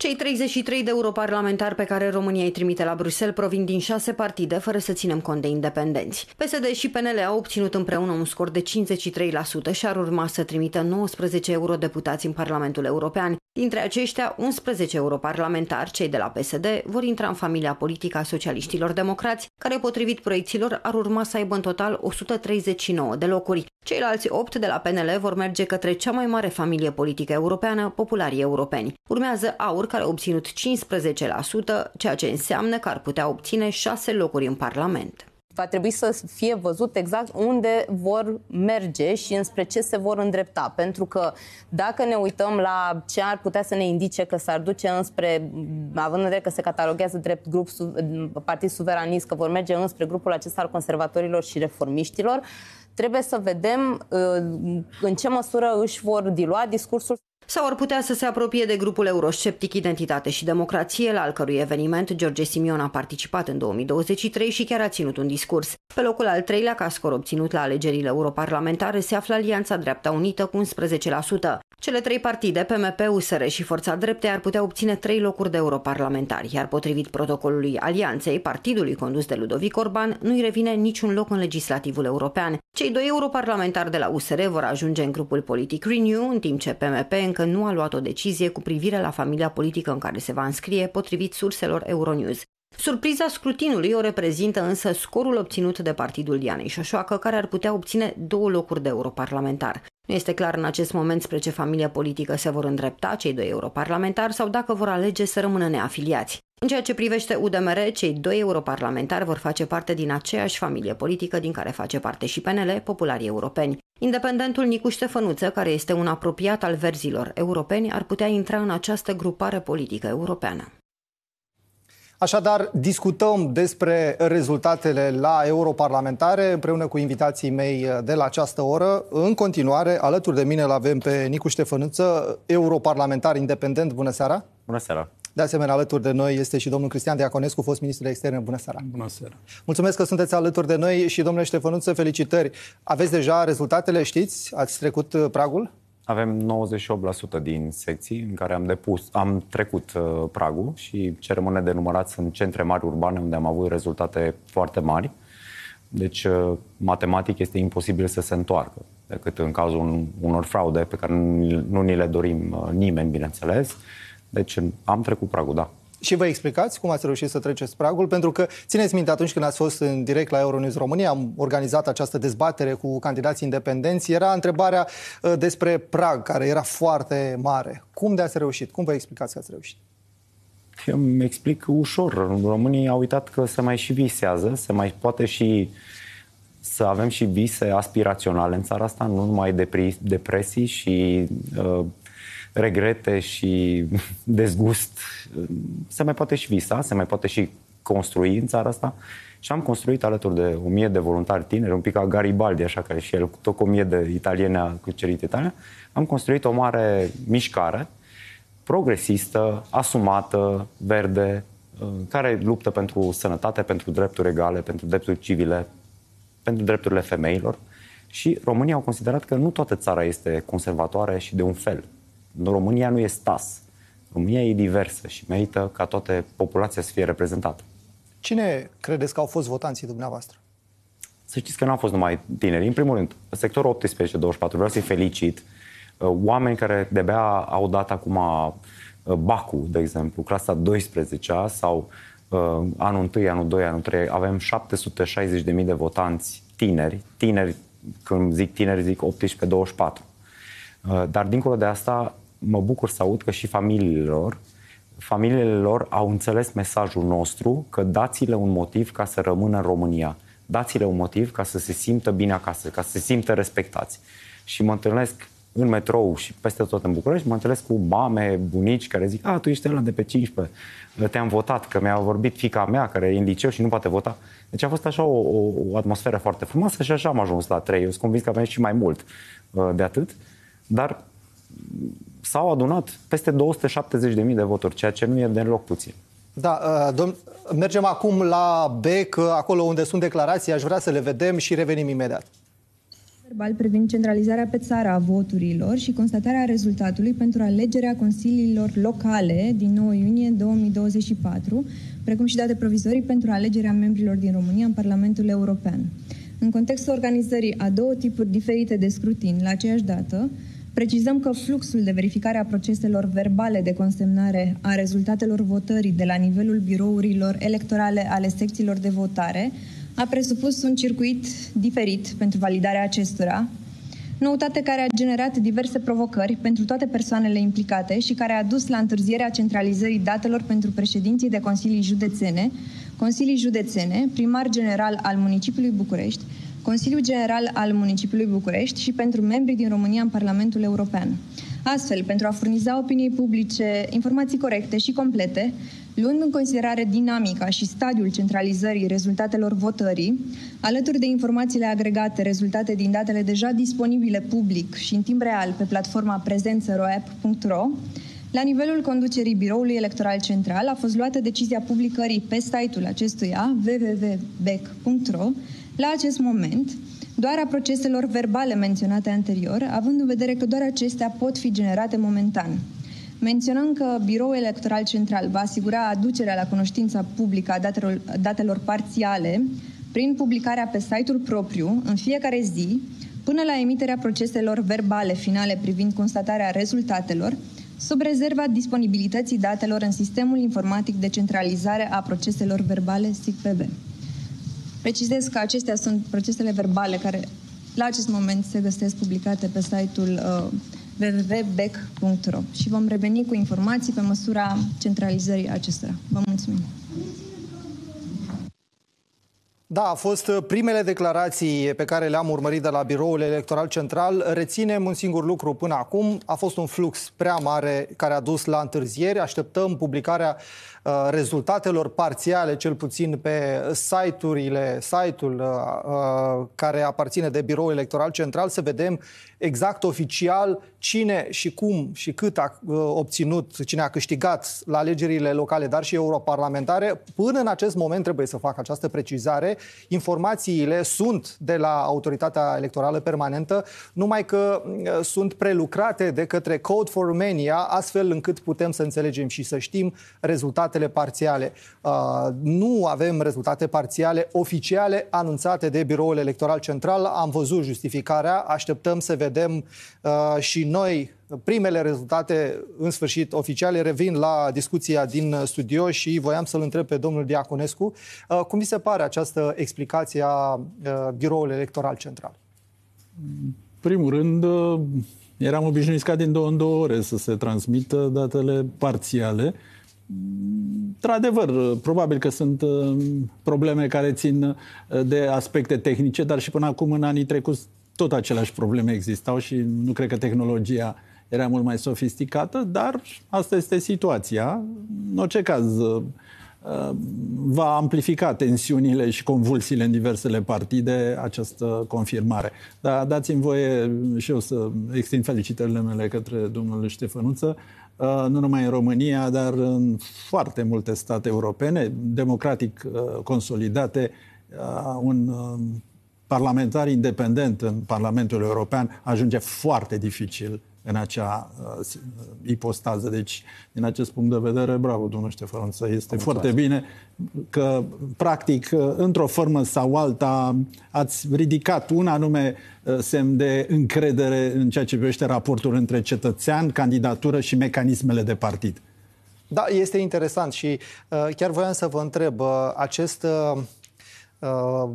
[SPEAKER 7] Cei 33 de europarlamentari pe care România îi trimite la Bruxelles provin din șase partide, fără să ținem cont de independenți. PSD și PNL au obținut împreună un scor de 53% și ar urma să trimită 19 eurodeputați în Parlamentul European. Dintre aceștia, 11 europarlamentari, cei de la PSD, vor intra în familia politică a socialiștilor democrați, care, potrivit proiecțiilor, ar urma să aibă în total 139 de locuri. Ceilalți opt de la PNL vor merge către cea mai mare familie politică europeană, popularii europeni. Urmează AUR, care a obținut 15%, ceea ce înseamnă că ar putea obține șase locuri în Parlament va trebui să fie văzut exact unde vor merge și înspre ce se vor îndrepta. Pentru că dacă ne uităm la ce ar putea să ne indice că s-ar duce înspre, având în vedere că se cataloguează drept grup, partid suveranist, că vor merge înspre grupul acesta al conservatorilor și reformiștilor, Trebuie să vedem uh, în ce măsură își vor dilua discursul sau ar putea să se apropie de grupul eurosceptic Identitate și Democrație, la al cărui eveniment George Simion a participat în 2023 și chiar a ținut un discurs. Pe locul al treilea ca scor obținut la alegerile europarlamentare se află Alianța Dreapta Unită cu 11%. Cele trei partide, PMP, USR și Forța Drepte, ar putea obține trei locuri de europarlamentari, iar potrivit protocolului Alianței, partidului condus de Ludovic Orban, nu-i revine niciun loc în legislativul european. Cei doi europarlamentari de la USR vor ajunge în grupul politic Renew, în timp ce PMP încă nu a luat o decizie cu privire la familia politică în care se va înscrie, potrivit surselor Euronews. Surpriza scrutinului o reprezintă însă scorul obținut de partidul Dianei Șoșoacă, care ar putea obține două locuri de europarlamentar. Nu este clar în acest moment spre ce familie politică se vor îndrepta cei doi europarlamentari sau dacă vor alege să rămână neafiliați. În ceea ce privește UDMR, cei doi europarlamentari vor face parte din aceeași familie politică din care face parte și PNL, popularii europeni. Independentul Nicu Ștefănuță, care este un apropiat al verzilor europeni, ar putea intra în această grupare politică europeană.
[SPEAKER 1] Așadar, discutăm despre rezultatele la europarlamentare împreună cu invitații mei de la această oră. În continuare, alături de mine îl avem pe Nicu Ștefănuță, europarlamentar independent. Bună seara! Bună seara! De asemenea, alături de noi este și domnul Cristian Diaconescu, fost ministru de externe. Bună seara! Bună seara! Mulțumesc că sunteți alături de noi și, domnule Ștefănuță, felicitări! Aveți deja rezultatele, știți? Ați trecut pragul?
[SPEAKER 8] Avem 98% din secții în care am depus, am trecut uh, pragul și rămâne de numărat sunt centre mari urbane unde am avut rezultate foarte mari. Deci, uh, matematic este imposibil să se întoarcă, decât în cazul unor fraude pe care nu, nu ni le dorim uh, nimeni, bineînțeles. Deci, am trecut pragul, da.
[SPEAKER 1] Și vă explicați cum ați reușit să treceți pragul? Pentru că țineți minte, atunci când ați fost în direct la Euronews România, am organizat această dezbatere cu candidații independenți, era întrebarea uh, despre prag, care era foarte mare. Cum de ați reușit? Cum vă explicați că ați reușit?
[SPEAKER 8] Eu Îmi explic ușor. Românii au uitat că se mai și visează, se mai poate și să avem și vise aspiraționale în țara asta, nu numai depresii și uh, regrete și dezgust, se mai poate și visa, se mai poate și construi în țara asta. Și am construit alături de o mie de voluntari tineri, un pic ca Garibaldi, așa, care și el, tot cu o mie de italiene a cucerit Italia, am construit o mare mișcare progresistă, asumată, verde, uh, care luptă pentru sănătate, pentru drepturi egale, pentru drepturi civile, pentru drepturile femeilor. Și România au considerat că nu toată țara este conservatoare și de un fel. România nu e stas. România e diversă și merită ca toată populația să fie reprezentată.
[SPEAKER 1] Cine credeți că au fost votanții dumneavoastră? Să știți
[SPEAKER 8] că nu au fost numai tineri. În primul rând, sectorul 18-24, vreau să-i felicit. Uh, oameni care de-abia au dat acum uh, Bacu, de exemplu, clasa 12-a sau uh, anul 1, anul 2, anul 3, avem 760.000 de votanți tineri, tineri, când zic tineri, zic 18-24. Uh, dar dincolo de asta, mă bucur să aud că și familiile lor, familiile lor au înțeles mesajul nostru că dați-le un motiv ca să rămână în România. Dați-le un motiv ca să se simtă bine acasă, ca să se simtă respectați. Și mă întâlnesc în metrou și peste tot în București, mă întâlnesc cu mame, bunici care zic, a, ah, tu ești ăla de pe 15, te-am votat, că mi-a vorbit fica mea care e în liceu și nu poate vota. Deci a fost așa o, o, o atmosferă foarte frumoasă și așa am ajuns la 3. Eu sunt convins că avem și mai mult uh, de atât, dar s-au adunat peste 270.000 de voturi, ceea ce nu e deloc puțin.
[SPEAKER 1] Da, uh, domn, mergem acum la BEC, acolo unde sunt declarații, aș vrea să le vedem și revenim imediat
[SPEAKER 9] verbal privind centralizarea pe țară a voturilor și constatarea rezultatului pentru alegerea consiliilor locale din 9 iunie 2024, precum și date provizorii pentru alegerea membrilor din România în Parlamentul European. În contextul organizării a două tipuri diferite de scrutin la aceeași dată, Precizăm că fluxul de verificare a proceselor verbale de consemnare a rezultatelor votării de la nivelul birourilor electorale ale secțiilor de votare a presupus un circuit diferit pentru validarea acestora, noutate care a generat diverse provocări pentru toate persoanele implicate și care a dus la întârzierea centralizării datelor pentru președinții de consilii județene, consilii județene, primar general al municipiului București, Consiliul General al Municipiului București și pentru membrii din România în Parlamentul European. Astfel, pentru a furniza opiniei publice informații corecte și complete, luând în considerare dinamica și stadiul centralizării rezultatelor votării, alături de informațiile agregate rezultate din datele deja disponibile public și în timp real pe platforma prezențăroapp.ro, la nivelul conducerii Biroului Electoral Central a fost luată decizia publicării pe site-ul acestuia www.bec.ro la acest moment, doar a proceselor verbale menționate anterior, având în vedere că doar acestea pot fi generate momentan. Menționăm că Biroul Electoral Central va asigura aducerea la cunoștința publică a datelor, datelor parțiale prin publicarea pe site-ul propriu, în fiecare zi, până la emiterea proceselor verbale finale privind constatarea rezultatelor, sub rezerva disponibilității datelor în sistemul informatic de centralizare a proceselor verbale SICPB. Precizez că acestea sunt procesele verbale care la acest moment se găsesc publicate pe site-ul uh, www.bec.ro și vom reveni cu informații pe măsura centralizării acestora. Vă mulțumim!
[SPEAKER 1] Da, a fost uh, primele declarații pe care le-am urmărit de la Biroul Electoral Central. Reținem un singur lucru până acum. A fost un flux prea mare care a dus la întârzieri. Așteptăm publicarea Uh, rezultatelor parțiale, cel puțin pe site-urile, site-ul uh, uh, care aparține de Biroul Electoral Central, să vedem exact oficial cine și cum și cât a uh, obținut, cine a câștigat la alegerile locale, dar și europarlamentare. Până în acest moment trebuie să fac această precizare. Informațiile sunt de la Autoritatea Electorală Permanentă, numai că uh, sunt prelucrate de către Code for Romania, astfel încât putem să înțelegem și să știm rezultatele parțiale. Uh, nu avem rezultate parțiale oficiale anunțate de Biroul Electoral Central. Am văzut justificarea, așteptăm să vedem vedem uh, și noi primele rezultate, în sfârșit, oficiale. Revin la discuția din studio și voiam să-l întreb pe domnul Diaconescu uh, cum vi se pare această explicație a uh, biroului electoral central?
[SPEAKER 6] primul rând, uh, eram obișnuit ca din două în două ore să se transmită datele parțiale. Într-adevăr, probabil că sunt uh, probleme care țin uh, de aspecte tehnice, dar și până acum, în anii trecuți, tot aceleași probleme existau și nu cred că tehnologia era mult mai sofisticată, dar asta este situația. În orice caz, uh, va amplifica tensiunile și convulsiile în diversele partide această confirmare. Dar dați-mi voie și eu să extind felicitările mele către domnul Ștefănuță, uh, nu numai în România, dar în foarte multe state europene, democratic uh, consolidate, un parlamentar independent în Parlamentul European ajunge foarte dificil în acea uh, ipostază. Deci, din acest punct de vedere, bravo, domnul să este Am foarte azi. bine că, practic, într-o formă sau alta, ați ridicat un anume uh, semn de încredere în ceea ce privește raportul între cetățean, candidatură și mecanismele de partid.
[SPEAKER 1] Da, este interesant și uh, chiar voiam să vă întreb, uh, acest... Uh, uh,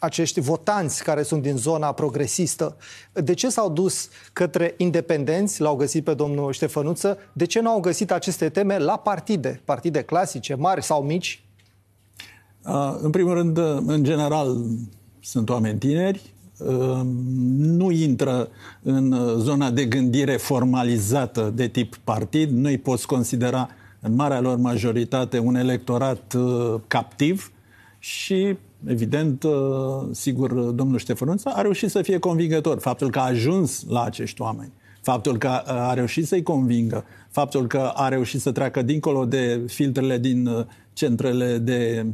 [SPEAKER 1] acești votanți care sunt din zona progresistă, de ce s-au dus către independenți, l-au găsit pe domnul Ștefănuță, de ce nu au găsit aceste teme la partide, partide clasice, mari sau mici?
[SPEAKER 6] În primul rând, în general, sunt oameni tineri, nu intră în zona de gândire formalizată de tip partid, nu-i poți considera în marea lor majoritate un electorat captiv și Evident, uh, sigur, domnul Ștefănuță a reușit să fie convingător. Faptul că a ajuns la acești oameni, faptul că uh, a reușit să-i convingă, faptul că a reușit să treacă dincolo de filtrele din uh, centrele de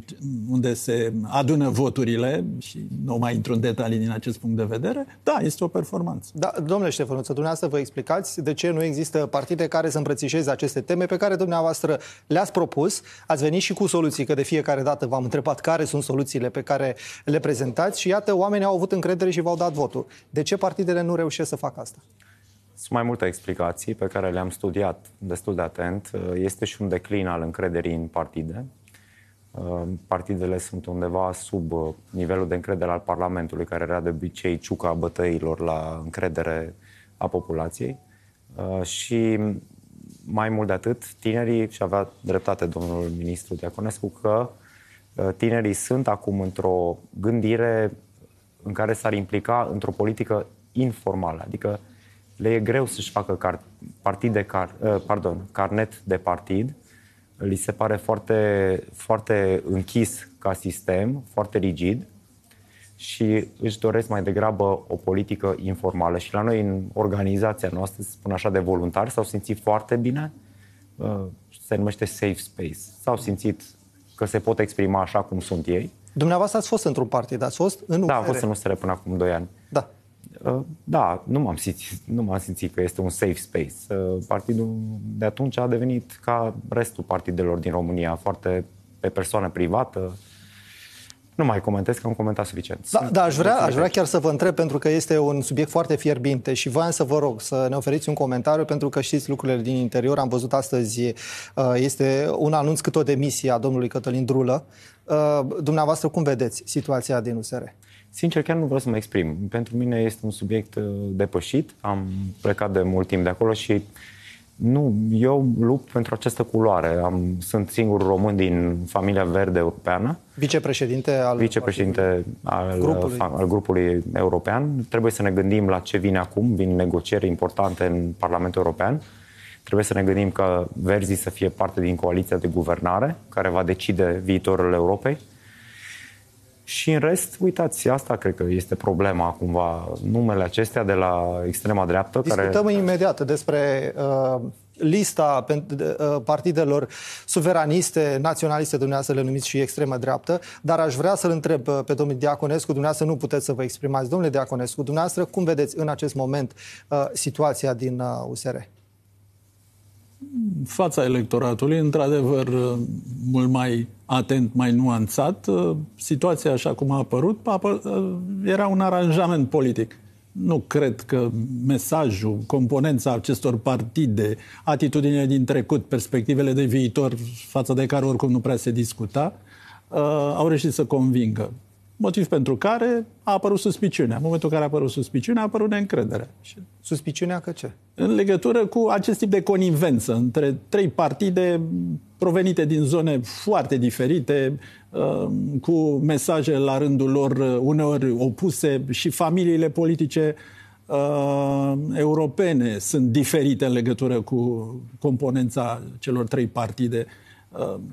[SPEAKER 6] unde se adună voturile și nu mai intru în detalii din acest punct de vedere, da, este o performanță.
[SPEAKER 1] Da, domnule să dumneavoastră vă explicați de ce nu există partide care să îmbrățișeze aceste teme pe care dumneavoastră le-ați propus. Ați venit și cu soluții, că de fiecare dată v-am întrebat care sunt soluțiile pe care le prezentați și iată, oamenii au avut încredere și v-au dat votul. De ce partidele nu reușesc să facă asta?
[SPEAKER 8] Sunt mai multe explicații pe care le-am studiat destul de atent. Uh, este și un declin al încrederii în partide. Uh, partidele sunt undeva sub uh, nivelul de încredere al Parlamentului, care era de obicei ciuca bătăilor la încredere a populației. Și mai mult de atât, tinerii, și avea dreptate domnul ministru Diaconescu, că tinerii sunt acum într-o gândire în care s-ar implica într-o politică informală, adică le e greu să-și facă car, partid de car, ă, pardon, carnet de partid, li se pare foarte, foarte închis ca sistem, foarte rigid și își doresc mai degrabă o politică informală. Și la noi, în organizația noastră, să spun așa, de voluntari, s-au simțit foarte bine, ă, se numește safe space. S-au simțit că se pot exprima așa cum sunt ei.
[SPEAKER 1] Dumneavoastră ați fost într-un partid, ați fost în UFR. Da, am fost în
[SPEAKER 8] USR până acum 2 ani. Uh, da, nu m-am simțit, nu m-am simțit că este un safe space. Uh, partidul de atunci a devenit ca restul partidelor din România, foarte pe persoană privată. Nu mai comentez, că am comentat suficient.
[SPEAKER 1] Da, da aș, vrea, aș vrea chiar să vă întreb, pentru că este un subiect foarte fierbinte și voiam să vă rog să ne oferiți un comentariu, pentru că știți lucrurile din interior. Am văzut astăzi, uh, este un anunț cât o demisie a domnului Cătălin Drulă. Dumneavoastră, cum vedeți situația din USR? Uh,
[SPEAKER 8] Sincer, chiar nu vreau să mă exprim. Pentru mine este un subiect uh, depășit, am plecat de mult timp de acolo și nu, eu lupt pentru această culoare. Am, sunt singur român din familia verde europeană.
[SPEAKER 1] Vicepreședinte al Vicepreședinte
[SPEAKER 8] al uh, grupului. al grupului european. Trebuie să ne gândim la ce vine acum. Vin negocieri importante în Parlamentul European. Trebuie să ne gândim că verzii să fie parte din coaliția de guvernare care va decide viitorul Europei. Și în rest, uitați, asta cred că este problema cumva, numele acestea de la extrema dreaptă. Discutăm care...
[SPEAKER 1] imediat despre uh, lista uh, partidelor suveraniste, naționaliste, dumneavoastră le numiți și extremă dreaptă, dar aș vrea să-l întreb uh, pe domnul Diaconescu, dumneavoastră nu puteți să vă exprimați. Domnule Diaconescu, dumneavoastră, cum vedeți în acest moment uh, situația din uh, USR?
[SPEAKER 6] Fața electoratului, într-adevăr, uh, mult mai atent, mai nuanțat, uh, situația așa cum a apărut uh, era un aranjament politic. Nu cred că mesajul, componența acestor partide, atitudinile din trecut, perspectivele de viitor, față de care oricum nu prea se discuta, uh, au reușit să convingă. Motiv pentru care a apărut suspiciunea. În momentul în care a apărut suspiciunea, a apărut și Suspiciunea că ce? În legătură cu acest tip de coninvență între trei partide provenite din zone foarte diferite, uh, cu mesaje la rândul lor uh, uneori opuse și familiile politice uh, europene sunt diferite în legătură cu componența celor trei partide.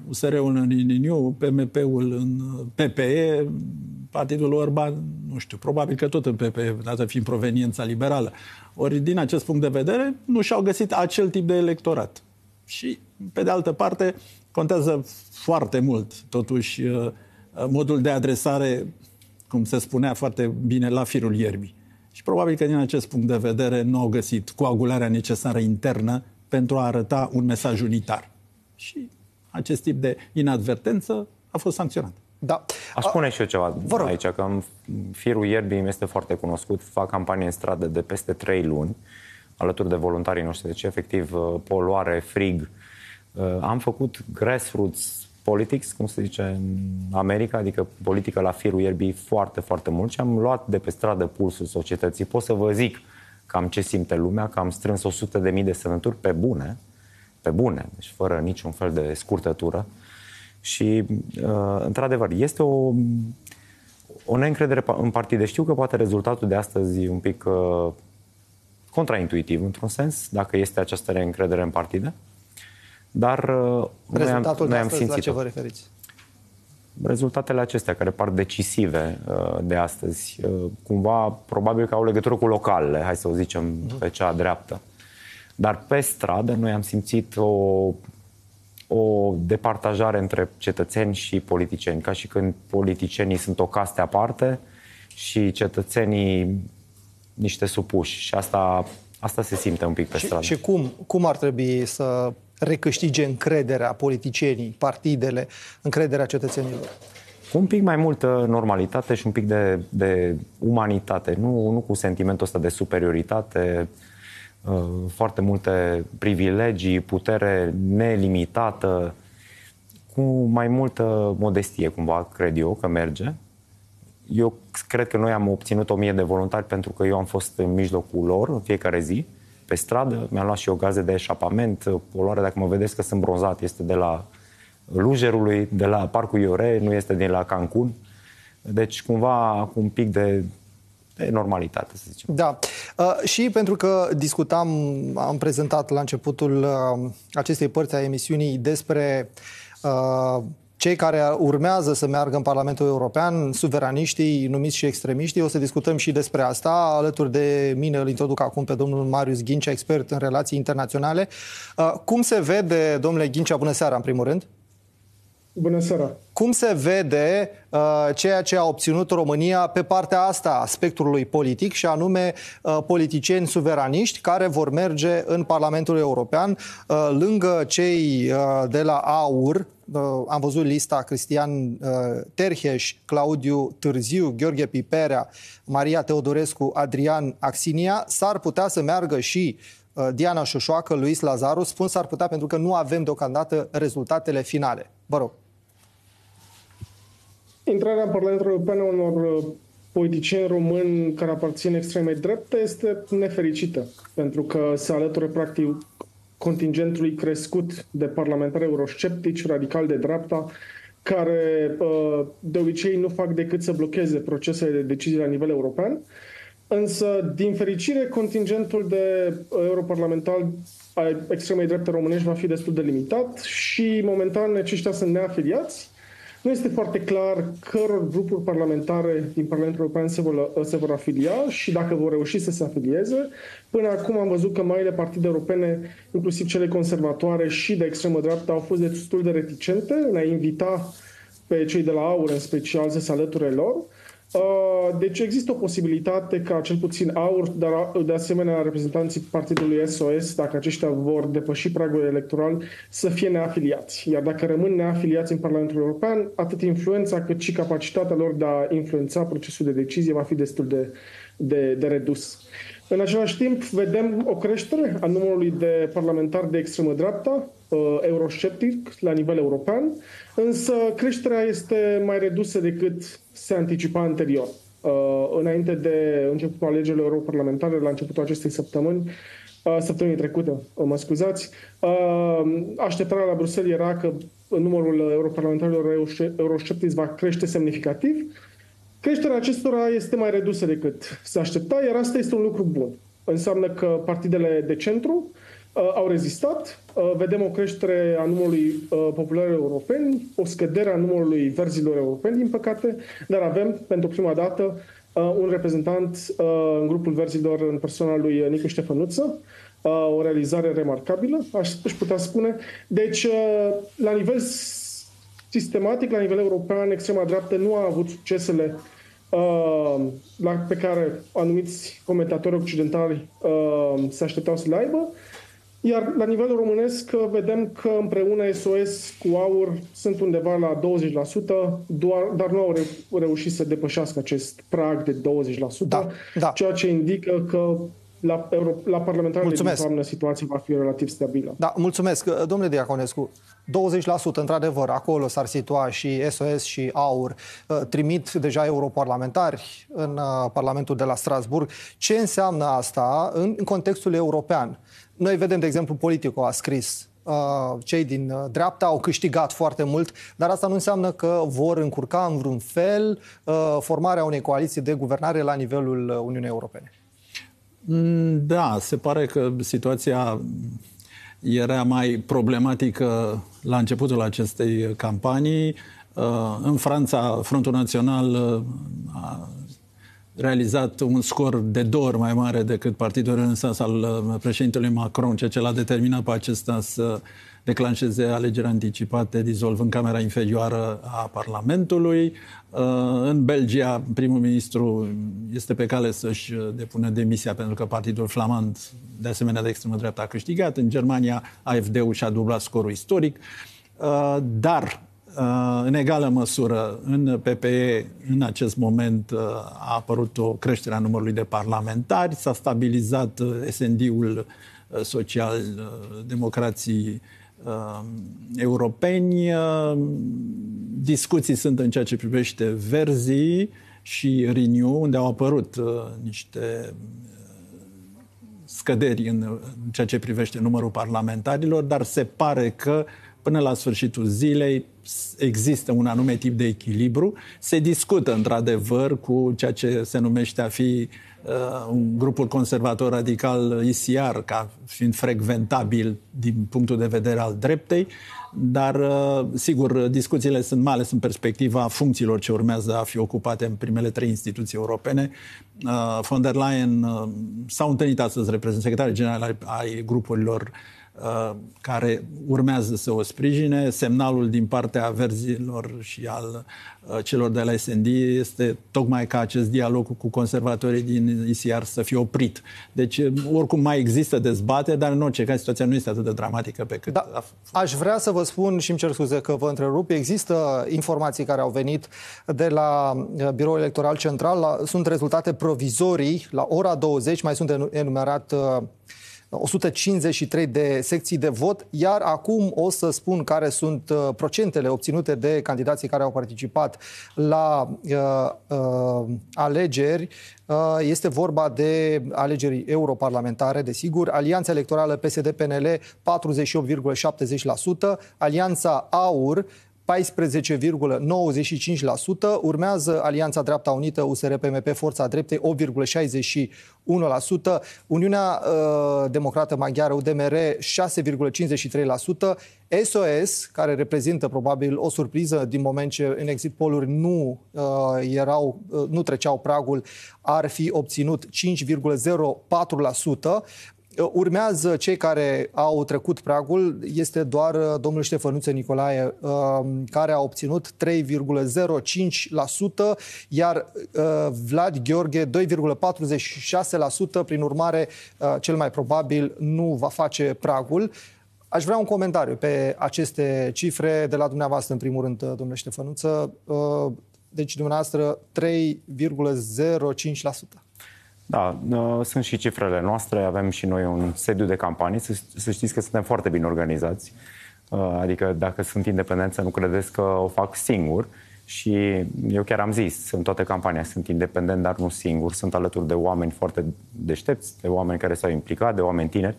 [SPEAKER 6] USR-ul în Renew, PMP-ul în PPE, partidul lui Orban, nu știu, probabil că tot în PP, dată fiind proveniența liberală. Ori, din acest punct de vedere, nu și-au găsit acel tip de electorat. Și, pe de altă parte, contează foarte mult, totuși, uh, uh, modul de adresare, cum se spunea foarte bine, la firul ierbii. Și probabil că din acest punct de vedere nu au găsit coagularea necesară internă pentru a arăta un mesaj unitar. Și acest tip de inadvertență a fost sancționat. Da.
[SPEAKER 8] Aș spune și eu ceva Vă rog. aici, că firul ierbii mi este foarte cunoscut, fac campanie în stradă de peste 3 luni, alături de voluntarii noștri, deci efectiv uh, poluare, frig. Uh, am făcut grassroots politics, cum se zice în America, adică politică la firul ierbii foarte, foarte mult și am luat de pe stradă pulsul societății. Pot să vă zic cam ce simte lumea, că am strâns 100.000 de semnături pe bune, pe bune, deci fără niciun fel de scurtătură, uh, și, uh, într-adevăr, este o, o neîncredere în partide. Știu că poate rezultatul de astăzi e un pic uh, contraintuitiv, într-un sens, dacă este această neîncredere în partide. Dar rezultatul uh, noi am, noi am simțit la ce vă referiți? Rezultatele acestea, care par decisive de astăzi, cumva, probabil că au legătură cu localele, hai să o zicem mhm. pe cea dreaptă. Dar pe stradă noi am simțit o o departajare între cetățeni și politicieni, ca și când politicienii sunt o caste aparte și cetățenii niște supuși. Și asta, asta se simte un pic pe stradă. Și,
[SPEAKER 1] și cum, cum ar trebui să recâștige încrederea politicienii, partidele, încrederea cetățenilor?
[SPEAKER 8] Cu un pic mai multă normalitate și un pic de, de umanitate, nu, nu cu sentimentul ăsta de superioritate, uh, Uh, foarte multe privilegii, putere nelimitată, cu mai multă modestie, cumva, cred eu că merge. Eu cred că noi am obținut o mie de voluntari pentru că eu am fost în mijlocul lor în fiecare zi, pe stradă, mi-am luat și eu gaze de eșapament, poloare, dacă mă vedeți că sunt bronzat, este de la Lujerului, de la Parcul Iore, nu este din la Cancun. Deci, cumva, cu un pic de de normalitate, să
[SPEAKER 1] zicem. Da. Uh, și pentru că discutam, am prezentat la începutul uh, acestei părți a emisiunii despre uh, cei care urmează să meargă în Parlamentul European, suveraniștii numiți și extremiștii. O să discutăm și despre asta. Alături de mine îl introduc acum pe domnul Marius Ghincea, expert în relații internaționale. Uh, cum se vede, domnule Ghincea, bună seara, în primul rând. Bună seara! Cum se vede uh, ceea ce a obținut România pe partea asta a spectrului politic și anume uh, politicieni suveraniști care vor merge în Parlamentul European uh, lângă cei uh, de la AUR, uh, am văzut lista Cristian uh, Terheș, Claudiu Târziu, Gheorghe Piperea, Maria Teodorescu, Adrian Axinia, s-ar putea să meargă și uh, Diana Șoșoacă, Luis Lazaru, spun s-ar putea pentru că nu avem deocamdată rezultatele finale.
[SPEAKER 5] Vă rog intrarea în Parlamentul European a unor uh, politicieni români care aparțin extremei drepte este nefericită, pentru că se alătură practic contingentului crescut de parlamentari eurosceptici, radical de dreapta, care uh, de obicei nu fac decât să blocheze procesele de decizii la nivel european. Însă, din fericire, contingentul de europarlamentar a extremei drepte românești va fi destul de limitat și, momentan, aceștia sunt neafiliați nu este foarte clar căror grupuri parlamentare din Parlamentul European se vor, se vor afilia și dacă vor reuși să se afilieze. Până acum am văzut că marile partide europene, inclusiv cele conservatoare și de extremă dreaptă, au fost destul de reticente în a invita pe cei de la AUR în special să se alăture lor. Uh, Uh, deci există o posibilitate ca cel puțin AUR, dar uh, de asemenea reprezentanții partidului SOS, dacă aceștia vor depăși pragul electoral, să fie neafiliați. Iar dacă rămân neafiliați în Parlamentul European, atât influența cât și capacitatea lor de a influența procesul de decizie va fi destul de, de, de redus. În același timp, vedem o creștere a numărului de parlamentari de extremă dreapta, uh, eurosceptic la nivel european, însă creșterea este mai redusă decât se anticipa anterior. Uh, înainte de începutul alegerilor europarlamentare, la începutul acestei săptămâni, uh, săptămânii trecute, mă scuzați, așteptarea la Bruxelles era că numărul europarlamentarilor eurosceptici va crește semnificativ, Creșterea acestora este mai redusă decât se aștepta, iar asta este un lucru bun. Înseamnă că partidele de centru uh, au rezistat, uh, vedem o creștere a numărului uh, popular europeni, o scădere a numărului verzilor europeni, din păcate, dar avem pentru prima dată uh, un reprezentant uh, în grupul verzilor în persoana lui Nicu Ștefănuță, uh, o realizare remarcabilă, aș, aș putea spune. Deci, uh, la nivel sistematic, la nivel european, extrema dreaptă nu a avut succesele uh, Ehm, la, pe care anumiți comentatori occidentali ehm, se așteptau să le aibă. Iar la nivel românesc eh, vedem că împreună SOS cu AUR sunt undeva la 20%, doar, dar nu au reușit să depășească acest prag de 20%, da, da. ceea ce indică că la, la parlamentarele mulțumesc. din toamnă situația va fi relativ stabilă. Da,
[SPEAKER 1] mulțumesc. Domnule Diaconescu, 20% într-adevăr, acolo s-ar situa și SOS și AUR. Uh, trimit deja europarlamentari în uh, Parlamentul de la Strasburg. Ce înseamnă asta în contextul european? Noi vedem, de exemplu, Politico a scris uh, cei din dreapta au câștigat foarte mult, dar asta nu înseamnă că vor încurca în vreun fel formarea unei coaliții de guvernare la nivelul Uniunii Europene.
[SPEAKER 6] Mm, da, se pare că situația era mai problematică la începutul acestei campanii. Uh, în Franța, Frontul Național uh, a realizat un scor de două ori mai mare decât Partidul în al uh, președintelui Macron, ceea ce l-a determinat pe acesta să declanșeze alegeri anticipate, dizolvând Camera Inferioară a Parlamentului. Uh, în Belgia, primul ministru este pe cale să-și uh, depună demisia pentru că partidul flamand, de asemenea de extremă dreaptă, a câștigat. În Germania, AFD-ul și-a dublat scorul istoric. Uh, dar în egală măsură, în PPE, în acest moment, a apărut o creștere a numărului de parlamentari, s-a stabilizat SND-ul social-democrații Uh, europeni. Uh, discuții sunt în ceea ce privește verzii și Renew, unde au apărut uh, niște scăderi în ceea ce privește numărul parlamentarilor, dar se pare că până la sfârșitul zilei există un anume tip de echilibru. Se discută, într-adevăr, cu ceea ce se numește a fi uh, Uh, grupul conservator radical ICR ca fiind frecventabil din punctul de vedere al dreptei, dar uh, sigur, discuțiile sunt mai ales în perspectiva funcțiilor ce urmează a fi ocupate în primele trei instituții europene. Uh, von der Leyen s a întâlnit astăzi reprezentant secretarul general ai grupurilor uh, Uh, care urmează să o sprijine. Semnalul din partea verzilor și al uh, celor de la SND este tocmai ca acest dialog cu conservatorii din ICR să fie oprit. Deci, uh, oricum mai există dezbate, dar în orice caz situația nu este atât de dramatică pe cât... Da,
[SPEAKER 1] a aș vrea să vă spun și îmi cer scuze că vă întrerup. Există informații care au venit de la Biroul Electoral Central. La, sunt rezultate provizorii. La ora 20 mai sunt enumerat uh, 153 de secții de vot, iar acum o să spun care sunt uh, procentele obținute de candidații care au participat la uh, uh, alegeri. Uh, este vorba de alegeri europarlamentare, desigur. Alianța electorală PSD-PNL 48,70%, Alianța AUR 14,95%, urmează Alianța Dreapta Unită, USR-PMP, Forța Dreptei, 8,61%, Uniunea uh, Democrată Maghiară, UDMR, 6,53%, SOS, care reprezintă probabil o surpriză din moment ce în exit poluri nu, uh, erau, uh, nu treceau pragul, ar fi obținut 5,04%, Urmează cei care au trecut pragul, este doar uh, domnul Ștefănuță Nicolae, um, care a obținut 3,05%, iar uh, Vlad Gheorghe 2,46%, prin urmare, uh, cel mai probabil nu va face pragul. Aș vrea un comentariu pe aceste cifre de la dumneavoastră, în primul rând, domnule Ștefănuță. Deci, dumneavoastră, 3,05%.
[SPEAKER 8] Da, ă, sunt și cifrele noastre, avem și noi un sediu de campanii, să știți că suntem foarte bine organizați, ă, adică dacă sunt independenți să nu credeți că o fac singur și eu chiar am zis, în toată campania sunt independent, dar nu singur, sunt alături de oameni foarte deștepți, de oameni care s-au implicat, de oameni tineri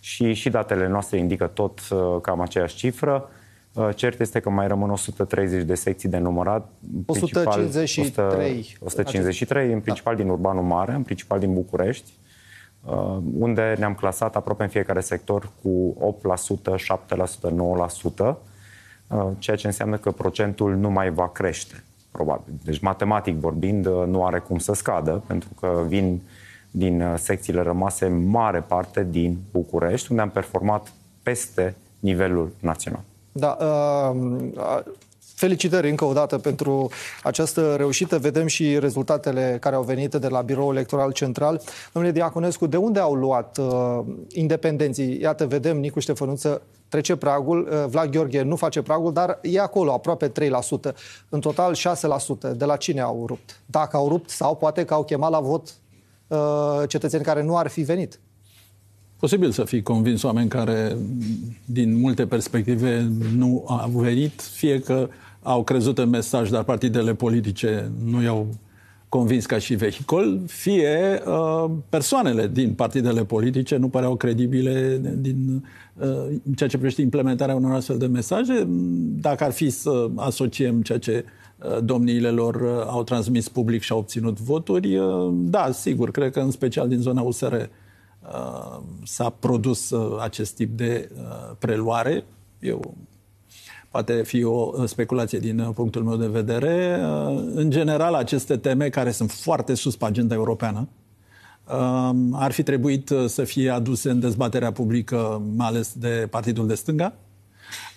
[SPEAKER 8] și și datele noastre indică tot ă, cam aceeași cifră. Uh, cert este că mai rămân 130 de secții de numărat. 153. 153, în principal da. din Urbanul Mare, în principal din București, uh, unde ne-am clasat aproape în fiecare sector cu 8%, 7%, 9%, ceea ce înseamnă că procentul nu mai va crește, probabil. Deci, matematic vorbind, uh, nu are cum să scadă, pentru că vin din secțiile rămase mare parte din București, unde am performat peste nivelul național.
[SPEAKER 1] Da, uh, Felicitări încă o dată pentru această reușită. Vedem și rezultatele care au venit de la Biroul Electoral Central. Domnule Diaconescu, de unde au luat uh, independenții? Iată, vedem Nicu Ștefănuță trece pragul, uh, Vlad Gheorghe nu face pragul, dar e acolo, aproape 3%. În total 6%. De la cine au rupt? Dacă au rupt sau poate că au chemat la vot uh, cetățeni care nu ar fi venit
[SPEAKER 6] posibil să fii convins oameni care, din multe perspective, nu au venit, fie că au crezut în mesaj, dar partidele politice nu i-au convins ca și vehicol, fie uh, persoanele din partidele politice nu păreau credibile din uh, ceea ce privește implementarea unor astfel de mesaje. Dacă ar fi să asociem ceea ce uh, domniile lor uh, au transmis public și au obținut voturi, uh, da, sigur, cred că în special din zona USR uh, Uh, s-a produs uh, acest tip de uh, preluare. Eu poate fi o speculație din punctul meu de vedere. În general, aceste teme care sunt foarte sus pe agenda europeană ar fi trebuit să fie aduse în dezbaterea publică, mai ales de Partidul de Stânga.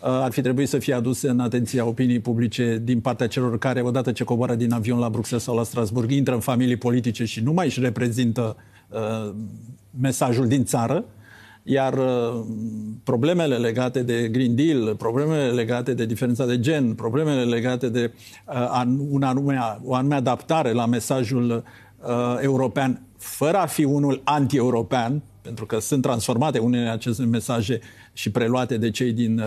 [SPEAKER 6] Ar fi trebuit să fie aduse în atenția opiniei publice din partea celor care, odată ce coboară din avion la Bruxelles sau la Strasburg, intră în familii politice și nu mai își reprezintă uh, Uh, mesajul din țară, iar uh, problemele legate de Green Deal, problemele legate de diferența de gen, problemele legate de uh, un anume, o anume adaptare la mesajul european, fără a fi unul anti-european, pentru că sunt transformate unele aceste mesaje și preluate de cei din uh,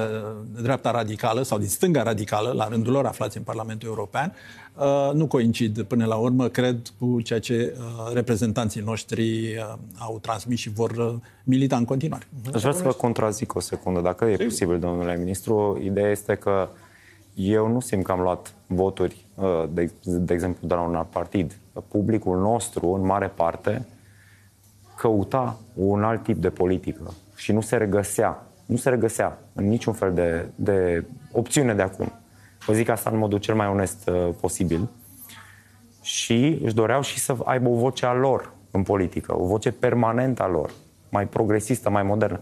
[SPEAKER 6] dreapta radicală sau din stânga radicală, la rândul lor aflați în Parlamentul European, uh, nu coincid până la urmă, cred, cu ceea ce uh, reprezentanții noștri au transmis și vor milita în continuare. Aș vrea să vă
[SPEAKER 8] contrazic o secundă, dacă e posibil, domnule ministru. Ideea este că eu nu simt că am luat voturi, de, de exemplu, de la un alt partid. Publicul nostru, în mare parte, căuta un alt tip de politică și nu se regăsea nu se regăsea în niciun fel de, de opțiune de acum. Vă zic asta în modul cel mai onest uh, posibil. Și își doreau și să aibă o voce a lor în politică, o voce permanentă a lor, mai progresistă, mai modernă.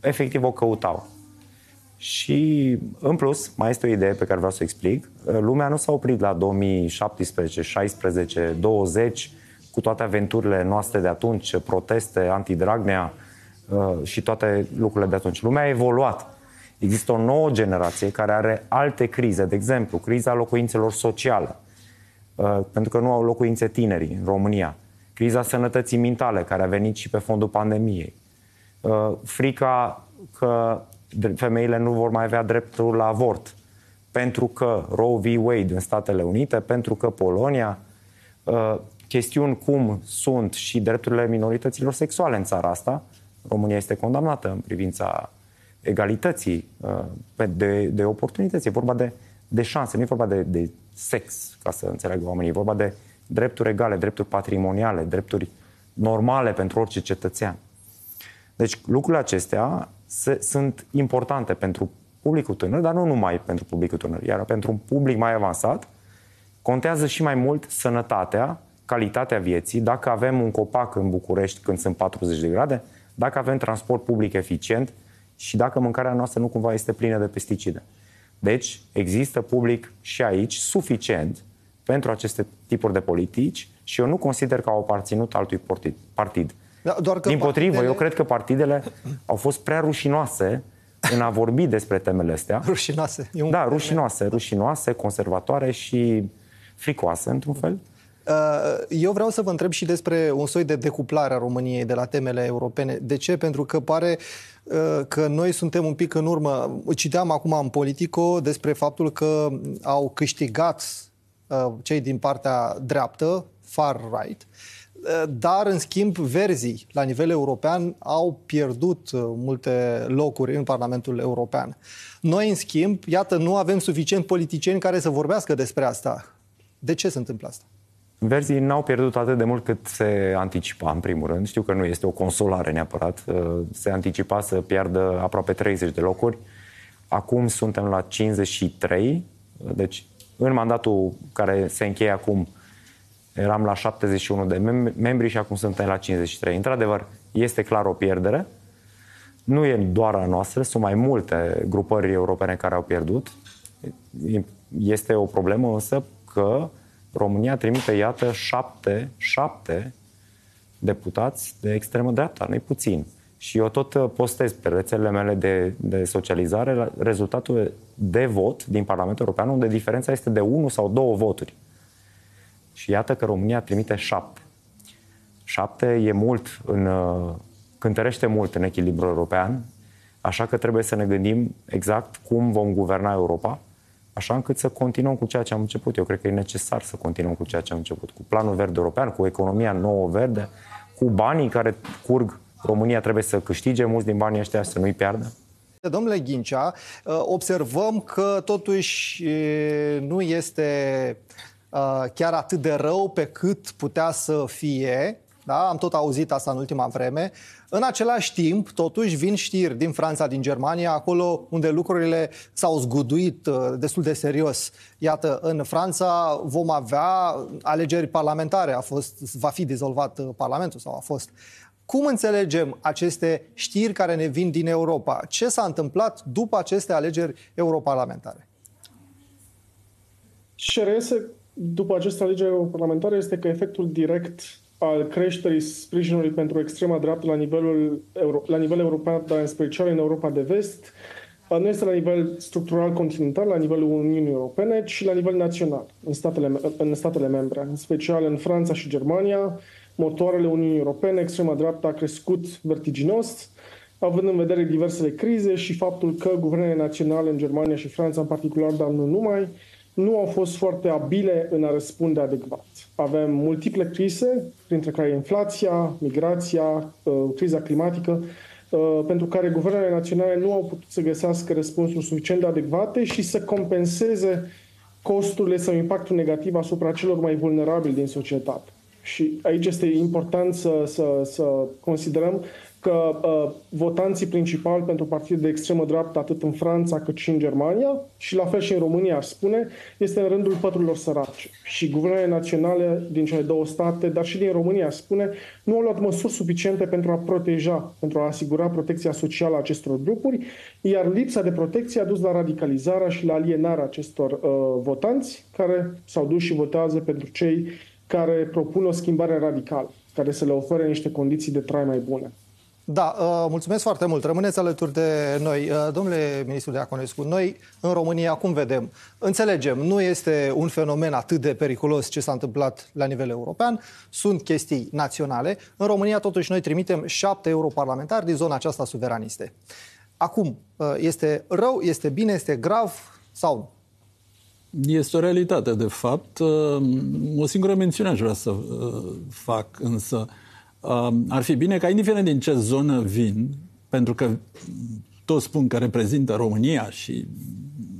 [SPEAKER 8] Efectiv o căutau. Și, în plus, mai este o idee pe care vreau să o explic. Uh, lumea nu s-a oprit la 2017, 16, 20, cu toate aventurile noastre de atunci, proteste, anti-Dragnea, uh, Uh, și toate lucrurile de atunci. Lumea a evoluat. Există o nouă generație care are alte crize, de exemplu, criza locuințelor sociale, uh, pentru că nu au locuințe tinerii în România, criza sănătății mentale care a venit și pe fondul pandemiei, uh, frica că femeile nu vor mai avea dreptul la avort, pentru că Roe v. Wade în Statele Unite, pentru că Polonia, chestiuni cum sunt și drepturile minorităților sexuale în țara asta, România este condamnată în privința egalității uh, de, de oportunități. E vorba de, de șanse, nu e vorba de, de sex, ca să înțeleagă oamenii. E vorba de drepturi egale, drepturi patrimoniale, drepturi normale pentru orice cetățean. Deci lucrurile acestea se, sunt importante pentru publicul tânăr, dar nu numai pentru publicul tânăr. Iar pentru un public mai avansat, contează și mai mult sănătatea, calitatea vieții. Dacă avem un copac în București când sunt 40 de grade, dacă avem transport public eficient și dacă mâncarea noastră nu cumva este plină de pesticide. Deci, există public și aici suficient pentru aceste tipuri de politici și eu nu consider că au aparținut altui partid. Da, doar că Din potrivă, partidele... eu cred că partidele au fost prea rușinoase în a vorbi despre temele astea. Rușinoase. E un da, rușinoase, rușinoase, conservatoare și fricoase, într-un fel. Uh,
[SPEAKER 1] Uh, eu vreau să vă întreb și despre un soi de decuplare a României de la temele europene. De ce? Pentru că pare uh, că noi suntem un pic în urmă. Citeam acum în Politico despre faptul că au câștigat uh, cei din partea dreaptă, far-right, dar, în schimb, verzii la nivel european au pierdut multe locuri în Parlamentul European. Noi, în schimb, iată, nu avem suficient politicieni care să vorbească despre asta. De ce se întâmplă asta?
[SPEAKER 8] Verzii n-au pierdut atât de mult cât se anticipa, în primul rând. Știu că nu este o consolare neapărat. Uh, se anticipa să piardă aproape 30 de locuri. Acum suntem la 53, deci în mandatul care se încheie acum eram la 71 de mem- membri și acum suntem la 53. Într-adevăr, este clar o pierdere. Nu e doar a noastră, sunt mai multe grupări europene care au pierdut. Este o problemă însă că România trimite, iată, șapte, șapte deputați de extremă dreapta, nu-i puțin. Și eu tot uh, postez pe rețelele mele de, de socializare rezultatul de vot din Parlamentul European, unde diferența este de unu sau două voturi. Și iată că România trimite șapte. Șapte e mult în, uh, cântărește mult în echilibru european, așa că trebuie să ne gândim exact cum vom guverna Europa, așa încât să continuăm cu ceea ce am început. Eu cred că e necesar să continuăm cu ceea ce am început, cu planul verde european, cu economia nouă verde, cu banii care curg. România trebuie să câștige mulți din banii ăștia, să nu-i piardă.
[SPEAKER 1] Domnule Ghincea, observăm că totuși nu este chiar atât de rău pe cât putea să fie. Da? Am tot auzit asta în ultima vreme. În același timp, totuși, vin știri din Franța, din Germania, acolo unde lucrurile s-au zguduit uh, destul de serios. Iată, în Franța vom avea alegeri parlamentare, a fost, va fi dizolvat uh, Parlamentul sau a fost. Cum înțelegem aceste știri care ne vin din Europa? Ce s-a întâmplat după aceste alegeri europarlamentare?
[SPEAKER 5] CRS, după aceste alegeri europarlamentare, este că efectul direct al creșterii sprijinului pentru extrema dreaptă la, nivelul, la nivel european, dar în special în Europa de Vest, nu este la nivel structural continental, la nivelul Uniunii Europene, ci la nivel național, în statele, în statele membre, în special în Franța și Germania. Motoarele Uniunii Europene, extrema dreaptă a crescut vertiginos, având în vedere diversele crize și faptul că guvernele naționale în Germania și Franța în particular, dar nu numai, nu au fost foarte abile în a răspunde adecvat. Avem multiple crize, printre care inflația, migrația, uh, criza climatică, uh, pentru care guvernele naționale nu au putut să găsească răspunsuri suficient de adecvate și să compenseze costurile sau impactul negativ asupra celor mai vulnerabili din societate. Și aici este important să, să, să considerăm că uh, votanții principali pentru partide de extremă dreaptă, atât în Franța cât și în Germania, și la fel și în România, aș spune, este în rândul pătrilor săraci. Și guvernele naționale din cele două state, dar și din România, aș spune, nu au luat măsuri suficiente pentru a proteja, pentru a asigura protecția socială a acestor grupuri, iar lipsa de protecție a dus la radicalizarea și la alienarea acestor uh, votanți, care s-au dus și votează pentru cei care propun o schimbare radicală, care să le ofere niște condiții de trai mai bune. Da, uh, mulțumesc foarte mult.
[SPEAKER 1] Rămâneți alături de noi. Uh, domnule ministru Deaconescu, noi în România cum vedem? Înțelegem, nu este un fenomen atât de periculos ce s-a întâmplat la nivel european, sunt chestii naționale. În România totuși noi trimitem șapte europarlamentari din zona aceasta suveraniste. Acum, uh, este rău, este bine, este grav sau
[SPEAKER 6] este o realitate, de fapt. Uh, o singură mențiune aș vrea să uh, fac, însă Um, ar fi bine ca, indiferent din ce zonă vin, pentru că toți spun că reprezintă România și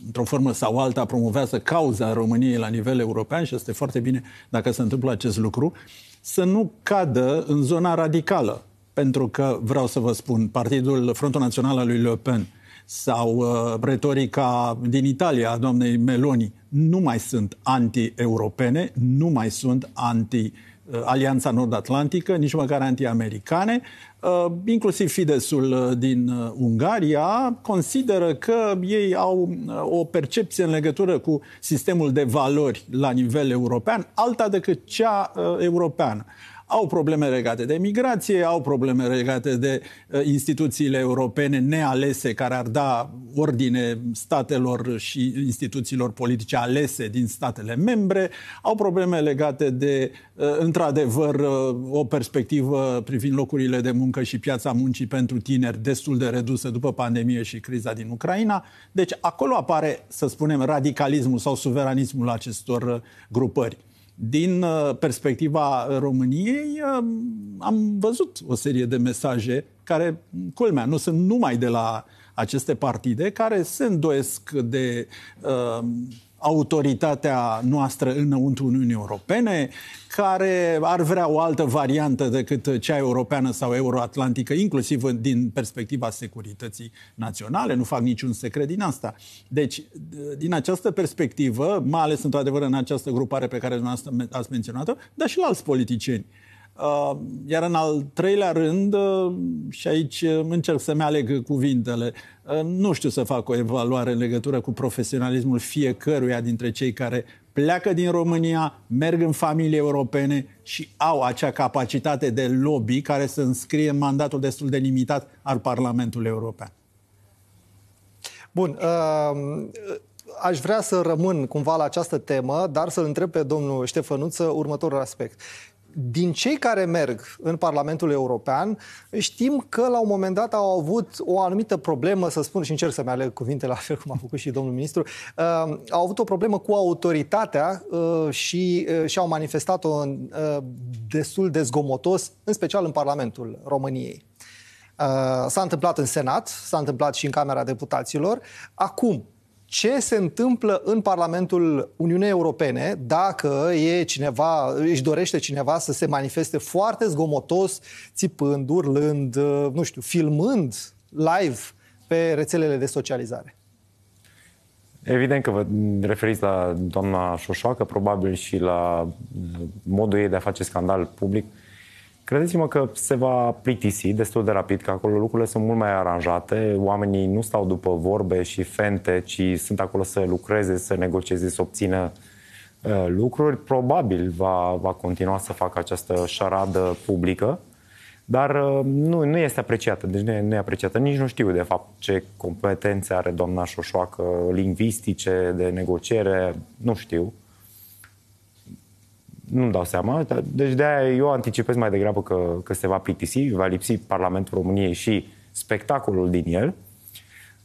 [SPEAKER 6] într-o formă sau alta promovează cauza României la nivel european și este foarte bine dacă se întâmplă acest lucru, să nu cadă în zona radicală. Pentru că, vreau să vă spun, Partidul Frontul Național al lui Le Pen sau uh, retorica din Italia a doamnei Meloni nu mai sunt anti-europene, nu mai sunt anti-europene Uh, Alianța Nord-Atlantică, nici măcar anti-americane, uh, inclusiv Fidesul uh, din Ungaria, consideră că ei au o percepție în legătură cu sistemul de valori la nivel european, alta decât cea europeană. Au probleme legate de migrație, au probleme legate de uh, instituțiile europene nealese care ar da ordine statelor și instituțiilor politice alese din statele membre, au probleme legate de, uh, într-adevăr, uh, o perspectivă privind locurile de muncă și piața muncii pentru tineri destul de redusă după pandemie și criza din Ucraina. Deci acolo apare, să spunem, radicalismul sau suveranismul acestor uh, grupări. Din uh, perspectiva României, uh, am văzut o serie de mesaje care, culmea, nu sunt numai de la aceste partide, care se îndoiesc de uh, autoritatea noastră înăuntru Uniunii Europene, care ar vrea o altă variantă decât cea europeană sau euroatlantică, inclusiv din perspectiva securității naționale. Nu fac niciun secret din asta. Deci, din această perspectivă, mai ales într-adevăr în această grupare pe care dumneavoastră ați menționat-o, dar și la alți politicieni. Uh, Uh, iar în al treilea rând, uh, și aici uh, încerc să-mi aleg cuvintele, nu știu să fac o evaluare în legătură cu profesionalismul fiecăruia dintre cei care pleacă din România, merg în familii europene și au acea capacitate de lobby care să înscrie în mandatul destul de limitat al Parlamentului European.
[SPEAKER 1] Bun. Uh, aș vrea să rămân cumva la această temă, dar să întreb pe domnul Ștefănuță următorul aspect din cei care merg în Parlamentul European, știm că la un moment dat au avut o anumită problemă, să spun, și încerc să-mi aleg cuvintele la fel cum a făcut și domnul ministru, uh, au avut o problemă cu autoritatea uh, și uh, și-au manifestat-o în, uh, destul de zgomotos, în special în Parlamentul României. Uh, s-a întâmplat în Senat, s-a întâmplat și în Camera Deputaților. Acum, ce se întâmplă în Parlamentul Uniunii Europene dacă e cineva, își dorește cineva să se manifeste foarte zgomotos, țipând, urlând, uh, nu știu, filmând live pe rețelele de socializare.
[SPEAKER 8] Evident că vă referiți la doamna Șoșoacă, probabil și la modul ei de a face scandal public. Uh, Credeți-mă că se va plictisi destul de rapid, că acolo lucrurile sunt mult mai aranjate, oamenii nu stau după vorbe și fente, ci sunt acolo să lucreze, să negocieze, să obțină uh, lucruri. Probabil va, va continua să facă această șaradă publică, dar uh, nu, nu este apreciată, deci nu e, nu e apreciată. Nici nu știu, de fapt, ce competențe are doamna Șoșoacă, lingvistice, de negociere, nu știu. Uh, nu-mi dau seama. Dar, deci de-aia eu anticipez mai degrabă că, că se va plictisi, va lipsi Parlamentul României și spectacolul din el.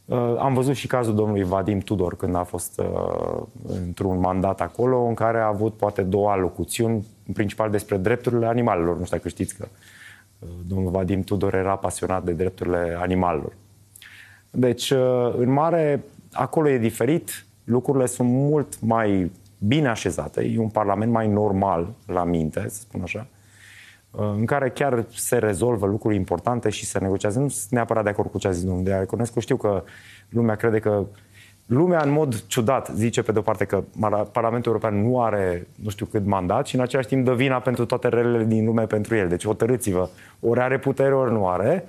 [SPEAKER 8] Uh, am văzut și cazul domnului Vadim Tudor când a fost uh, într-un mandat acolo, în care a avut poate două alocuțiuni, în principal despre drepturile animalelor. Nu știu dacă știți că uh, domnul Vadim Tudor era pasionat de drepturile animalelor. Deci, uh, în mare, acolo e diferit, lucrurile sunt mult mai bine așezată, e un parlament mai normal la minte, să spun așa, uh, în care chiar se rezolvă lucruri importante și se negociază. Nu sunt neapărat de acord cu ce a zis domnul Diaconescu. Știu că lumea crede că Lumea, în mod ciudat, zice pe de-o parte că Parlamentul European nu are nu știu cât mandat și în același timp dă vina pentru toate relele din lume pentru el. Deci hotărâți-vă. Ori are putere, ori nu are.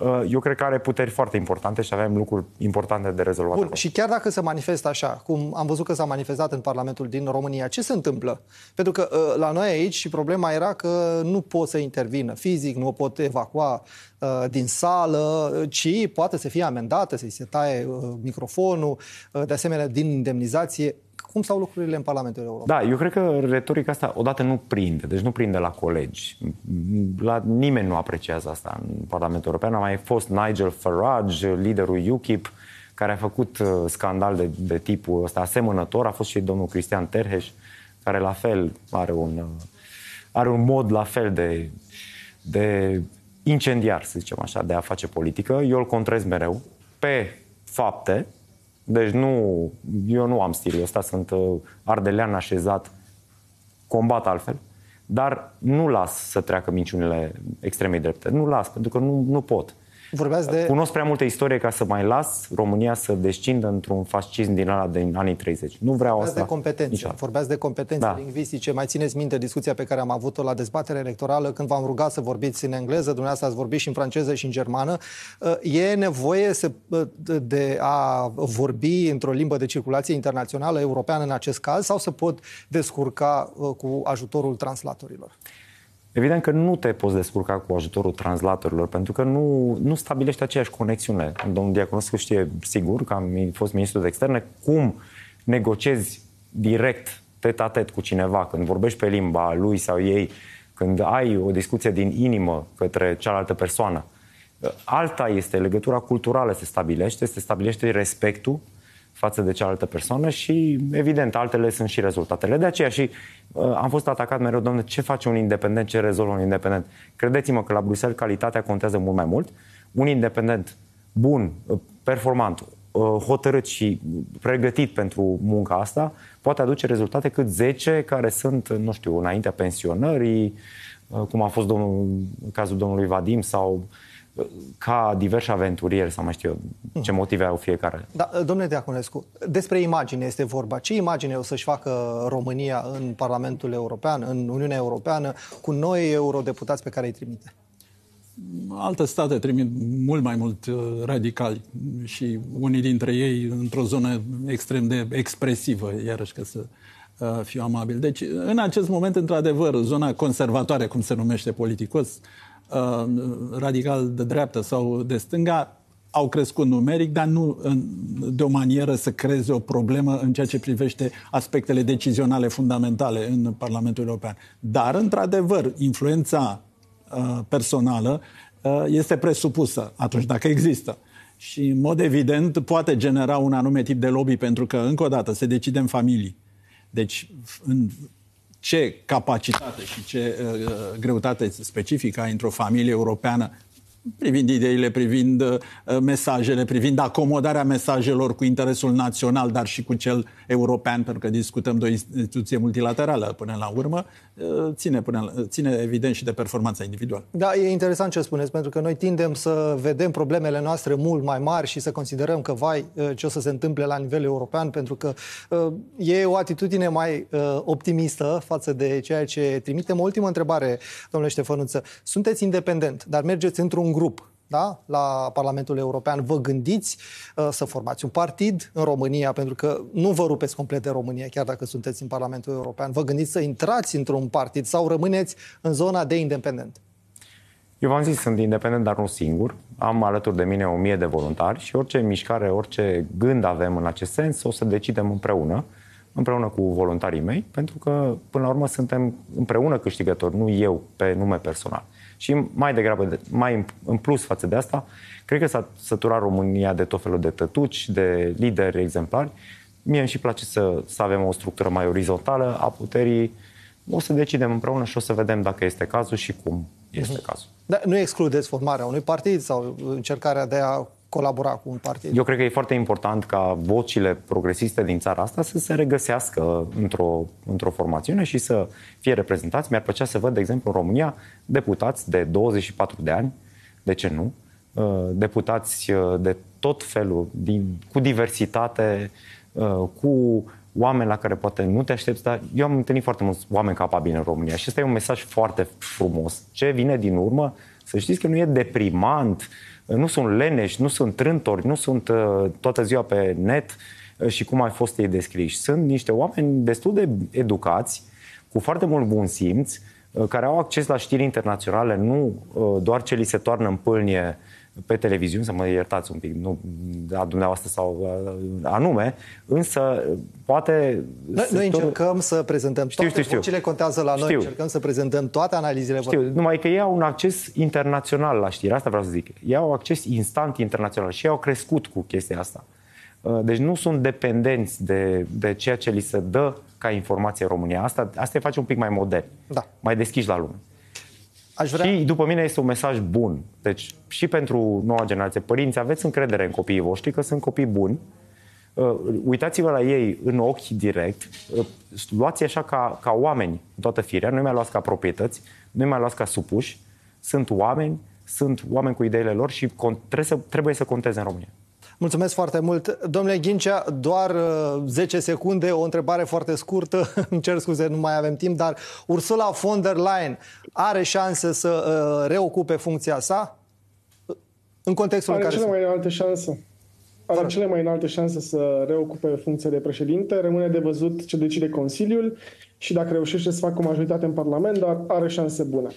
[SPEAKER 8] Uh, eu cred că are puteri foarte importante și avem lucruri importante de rezolvat. Bun,
[SPEAKER 1] și chiar dacă se manifestă așa, cum am văzut că s-a manifestat în Parlamentul din România, ce se întâmplă? Pentru că uh, la noi aici problema era că nu pot să intervină fizic, nu o pot evacua uh, din sală, ci poate să fie amendată, să-i se taie microfonul, de asemenea din indemnizație cum stau lucrurile în Parlamentul European?
[SPEAKER 8] Da, eu cred că retorica asta odată nu prinde, deci nu prinde la colegi. La nimeni nu apreciază asta în Parlamentul European. A mai fost Nigel Farage, liderul UKIP, care a făcut uh, scandal de, de tipul ăsta asemănător. A fost și domnul Cristian Terheș, care la fel are un, uh, are un mod la fel de, de incendiar, să zicem așa, de a face politică. Eu îl contrez mereu pe fapte, deci nu, eu nu am stilul ăsta, sunt uh, ardelean așezat, combat altfel, dar nu las să treacă minciunile extremei drepte. Nu las, pentru că nu, nu pot.
[SPEAKER 1] Vorbeați de... Cunosc
[SPEAKER 8] prea multă istorie ca să mai las România să descindă într-un fascism din ala din anii 30. Nu vreau Vorbeați asta. de competențe. Niciodată.
[SPEAKER 1] Vorbeați de competențe da. lingvistice. Mai țineți minte discuția pe care am avut-o la dezbatere electorală când v-am rugat să vorbiți în engleză, dumneavoastră ați vorbit și în franceză și în germană. Uh, e nevoie să, uh, de a vorbi într-o limbă de circulație internațională, europeană în acest caz, sau să pot descurca uh, cu ajutorul translatorilor?
[SPEAKER 8] Evident că nu te poți descurca cu ajutorul translatorilor, pentru că nu, nu stabilești aceeași conexiune. Domnul Diaconescu știe sigur, că am fost ministru de externe, cum negociezi direct, tet a cu cineva, când vorbești pe limba lui sau ei, când ai o discuție din inimă către cealaltă persoană. Alta este legătura culturală, se stabilește, se stabilește respectul față de cealaltă persoană și, evident, altele sunt și rezultatele. De aceea și uh, am fost atacat mereu, domnule, ce face un independent, ce rezolvă un independent? Credeți-mă că la Bruxelles calitatea contează mult mai mult. Un independent bun, uh, performant, uh, hotărât și pregătit pentru munca asta, poate aduce rezultate cât 10 care sunt, uh, nu știu, înaintea pensionării, cum a fost domnul, cazul domnului Vadim sau uh, ca diversi aventurieri sau mai știu eu ce hmm. motive au fiecare.
[SPEAKER 1] Da, domnule Deaconescu, despre imagine este vorba. Ce imagine o să-și facă România în Parlamentul European, în Uniunea Europeană, cu noi
[SPEAKER 6] eurodeputați pe care îi trimite? Alte state trimit mult mai mult uh, radicali și unii dintre ei într-o zonă extrem de expresivă, iarăși că să uh, fiu amabil. Deci, în acest moment, într-adevăr, zona conservatoare, cum se numește politicos, Uh, radical de dreapta sau de stânga au crescut numeric, dar nu în, de o manieră să creeze o problemă în ceea ce privește aspectele decizionale fundamentale în Parlamentul European. Dar, într-adevăr, influența uh, personală uh, este presupusă atunci dacă există. Și, în mod evident, poate genera un anume tip de lobby, pentru că, încă o dată, se decide în familii. Deci, în ce capacitate și ce uh, greutate specifică ai într-o familie europeană privind ideile, privind uh, mesajele, privind acomodarea mesajelor cu interesul național, dar și cu cel european, pentru că discutăm de o instituție multilaterală până la urmă, Eh, ține, până, eh, ține evident și de performanța individuală.
[SPEAKER 1] Da, e interesant ce spuneți, pentru că noi tindem să vedem problemele noastre mult mai mari și să considerăm că, vai, eh, ce o să se întâmple la nivel european, pentru că e o atitudine mai optimistă față de ceea ce trimitem. O ultimă întrebare, domnule Ștefănuță. Sunteți independent, dar mergeți într-un grup da? la Parlamentul European, vă gândiți uh, să formați un partid în România, pentru că nu vă rupeți complet de România, chiar dacă sunteți în Parlamentul European, vă gândiți să intrați într-un partid sau rămâneți în zona de independent?
[SPEAKER 8] Eu v-am zis, sunt independent, dar nu singur. Am alături de mine o mie de voluntari și orice mișcare, orice gând avem în acest sens, o să decidem împreună, împreună cu voluntarii mei, pentru că, până la urmă, suntem împreună câștigători, nu eu pe nume personal. Și mai degrabă, mai în plus față de asta, cred că s-a săturat România de tot felul de tătuci, de lideri exemplari. Mie îmi și place să, să avem o structură mai orizontală a puterii. O să decidem împreună și o să vedem dacă este cazul și cum este mhm. cazul.
[SPEAKER 1] Dar nu excludeți formarea unui partid sau încercarea de a colabora cu un partid. Eu cred
[SPEAKER 8] că e foarte important ca vocile progresiste din țara asta să se regăsească într-o, într-o formațiune și să fie reprezentați. Mi-ar plăcea să văd, de exemplu, în România, deputați de 24 de ani, de ce nu, uh, deputați uh, de tot felul, din, cu diversitate, uh, cu oameni la care poate nu te aștepți, dar eu am întâlnit foarte mulți oameni capabili în România și ăsta e un mesaj foarte frumos. Ce vine din urmă să știți că nu e deprimant, nu sunt leneși, nu sunt trântori, nu sunt uh, toată ziua pe net uh, și cum ai fost ei descriși. Sunt niște oameni destul de educați, cu foarte mult bun simț, uh, care au acces la știri internaționale, nu doar ce li se toarnă în pâlnie pe televiziune, să mă iertați un pic, nu a da, dumneavoastră sau uh, anume, însă poate... Noi, noi încercăm
[SPEAKER 1] să prezentăm știu, toate știu, știu. contează la știu. încercăm să prezentăm toate analizele. Știu, vor...
[SPEAKER 8] numai că ei au un acces internațional la știri, asta vreau să zic. Ei au acces instant internațional și ei au crescut cu chestia asta. Uh, deci nu sunt dependenți de, de ceea ce li se dă ca informație în România. Asta, asta îi face un pic mai modern, da. mai deschiși la lume. Aș vrea... Și după mine este un mesaj bun. Deci și pentru noua generație, părinți, aveți încredere în copiii voștri că sunt copii buni. Uh, uitați-vă la ei în ochi direct, uh, luați așa ca, ca oameni toată firea, nu i mai luați ca proprietăți, nu i mai luați ca supuși, sunt oameni, sunt oameni cu ideile lor și trebuie să, trebuie să conteze în România.
[SPEAKER 1] Mulțumesc foarte mult. Domnule Ghincea, doar 10 uh, secunde, o întrebare foarte scurtă, îmi cer scuze, nu mai avem timp, dar Ursula von der Leyen are șanse să uh, reocupe funcția sa?
[SPEAKER 5] În contextul are în care... Cele mai înalte șanse. Are Fără. cele mai înalte șanse să reocupe funcția de președinte. Rămâne de văzut ce decide Consiliul și dacă reușește să facă o majoritate în Parlament, dar are șanse bune.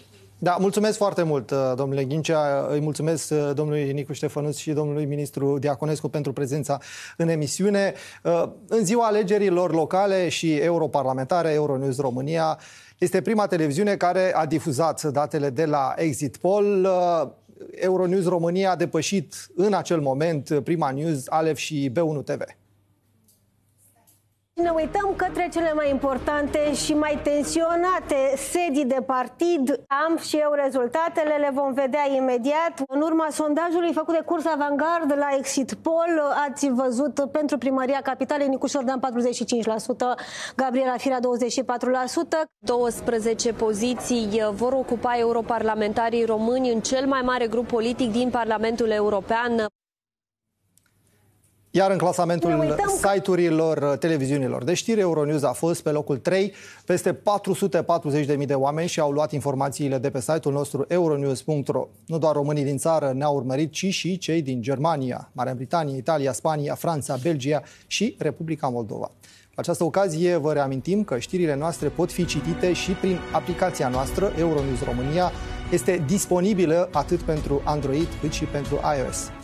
[SPEAKER 1] Da, mulțumesc foarte mult, uh, domnule Ghincea. Îi mulțumesc uh, domnului Nicu Ștefănuț și domnului ministru Diaconescu pentru prezența în emisiune. Uh, în ziua alegerilor locale și europarlamentare, Euronews România este prima televiziune care a difuzat datele de la Exit Poll. Euronews România a depășit în acel moment prima news, Alef și B1 TV.
[SPEAKER 9] Ne uităm către cele mai importante și mai tensionate sedii de partid. Am și eu rezultatele, le vom vedea imediat. În urma sondajului făcut de curs avantgard la Exit Poll, ați văzut pentru primăria capitalei Nicușor Dan 45%, Gabriela Firea 24%. 12 poziții vor ocupa europarlamentarii români în cel mai mare grup politic din Parlamentul European.
[SPEAKER 1] Iar în clasamentul site-urilor uh, televiziunilor de știri, Euronews a fost pe locul 3. Peste 440.000 de oameni și-au luat informațiile de pe site-ul nostru euronews.ro. Nu doar românii din țară ne-au urmărit, ci și cei din Germania, Marea Britanie, Italia, Spania, Franța, Belgia și Republica Moldova. Cu această ocazie vă reamintim că știrile noastre pot fi citite și prin aplicația noastră Euronews România. Este disponibilă atât pentru Android cât și pentru iOS.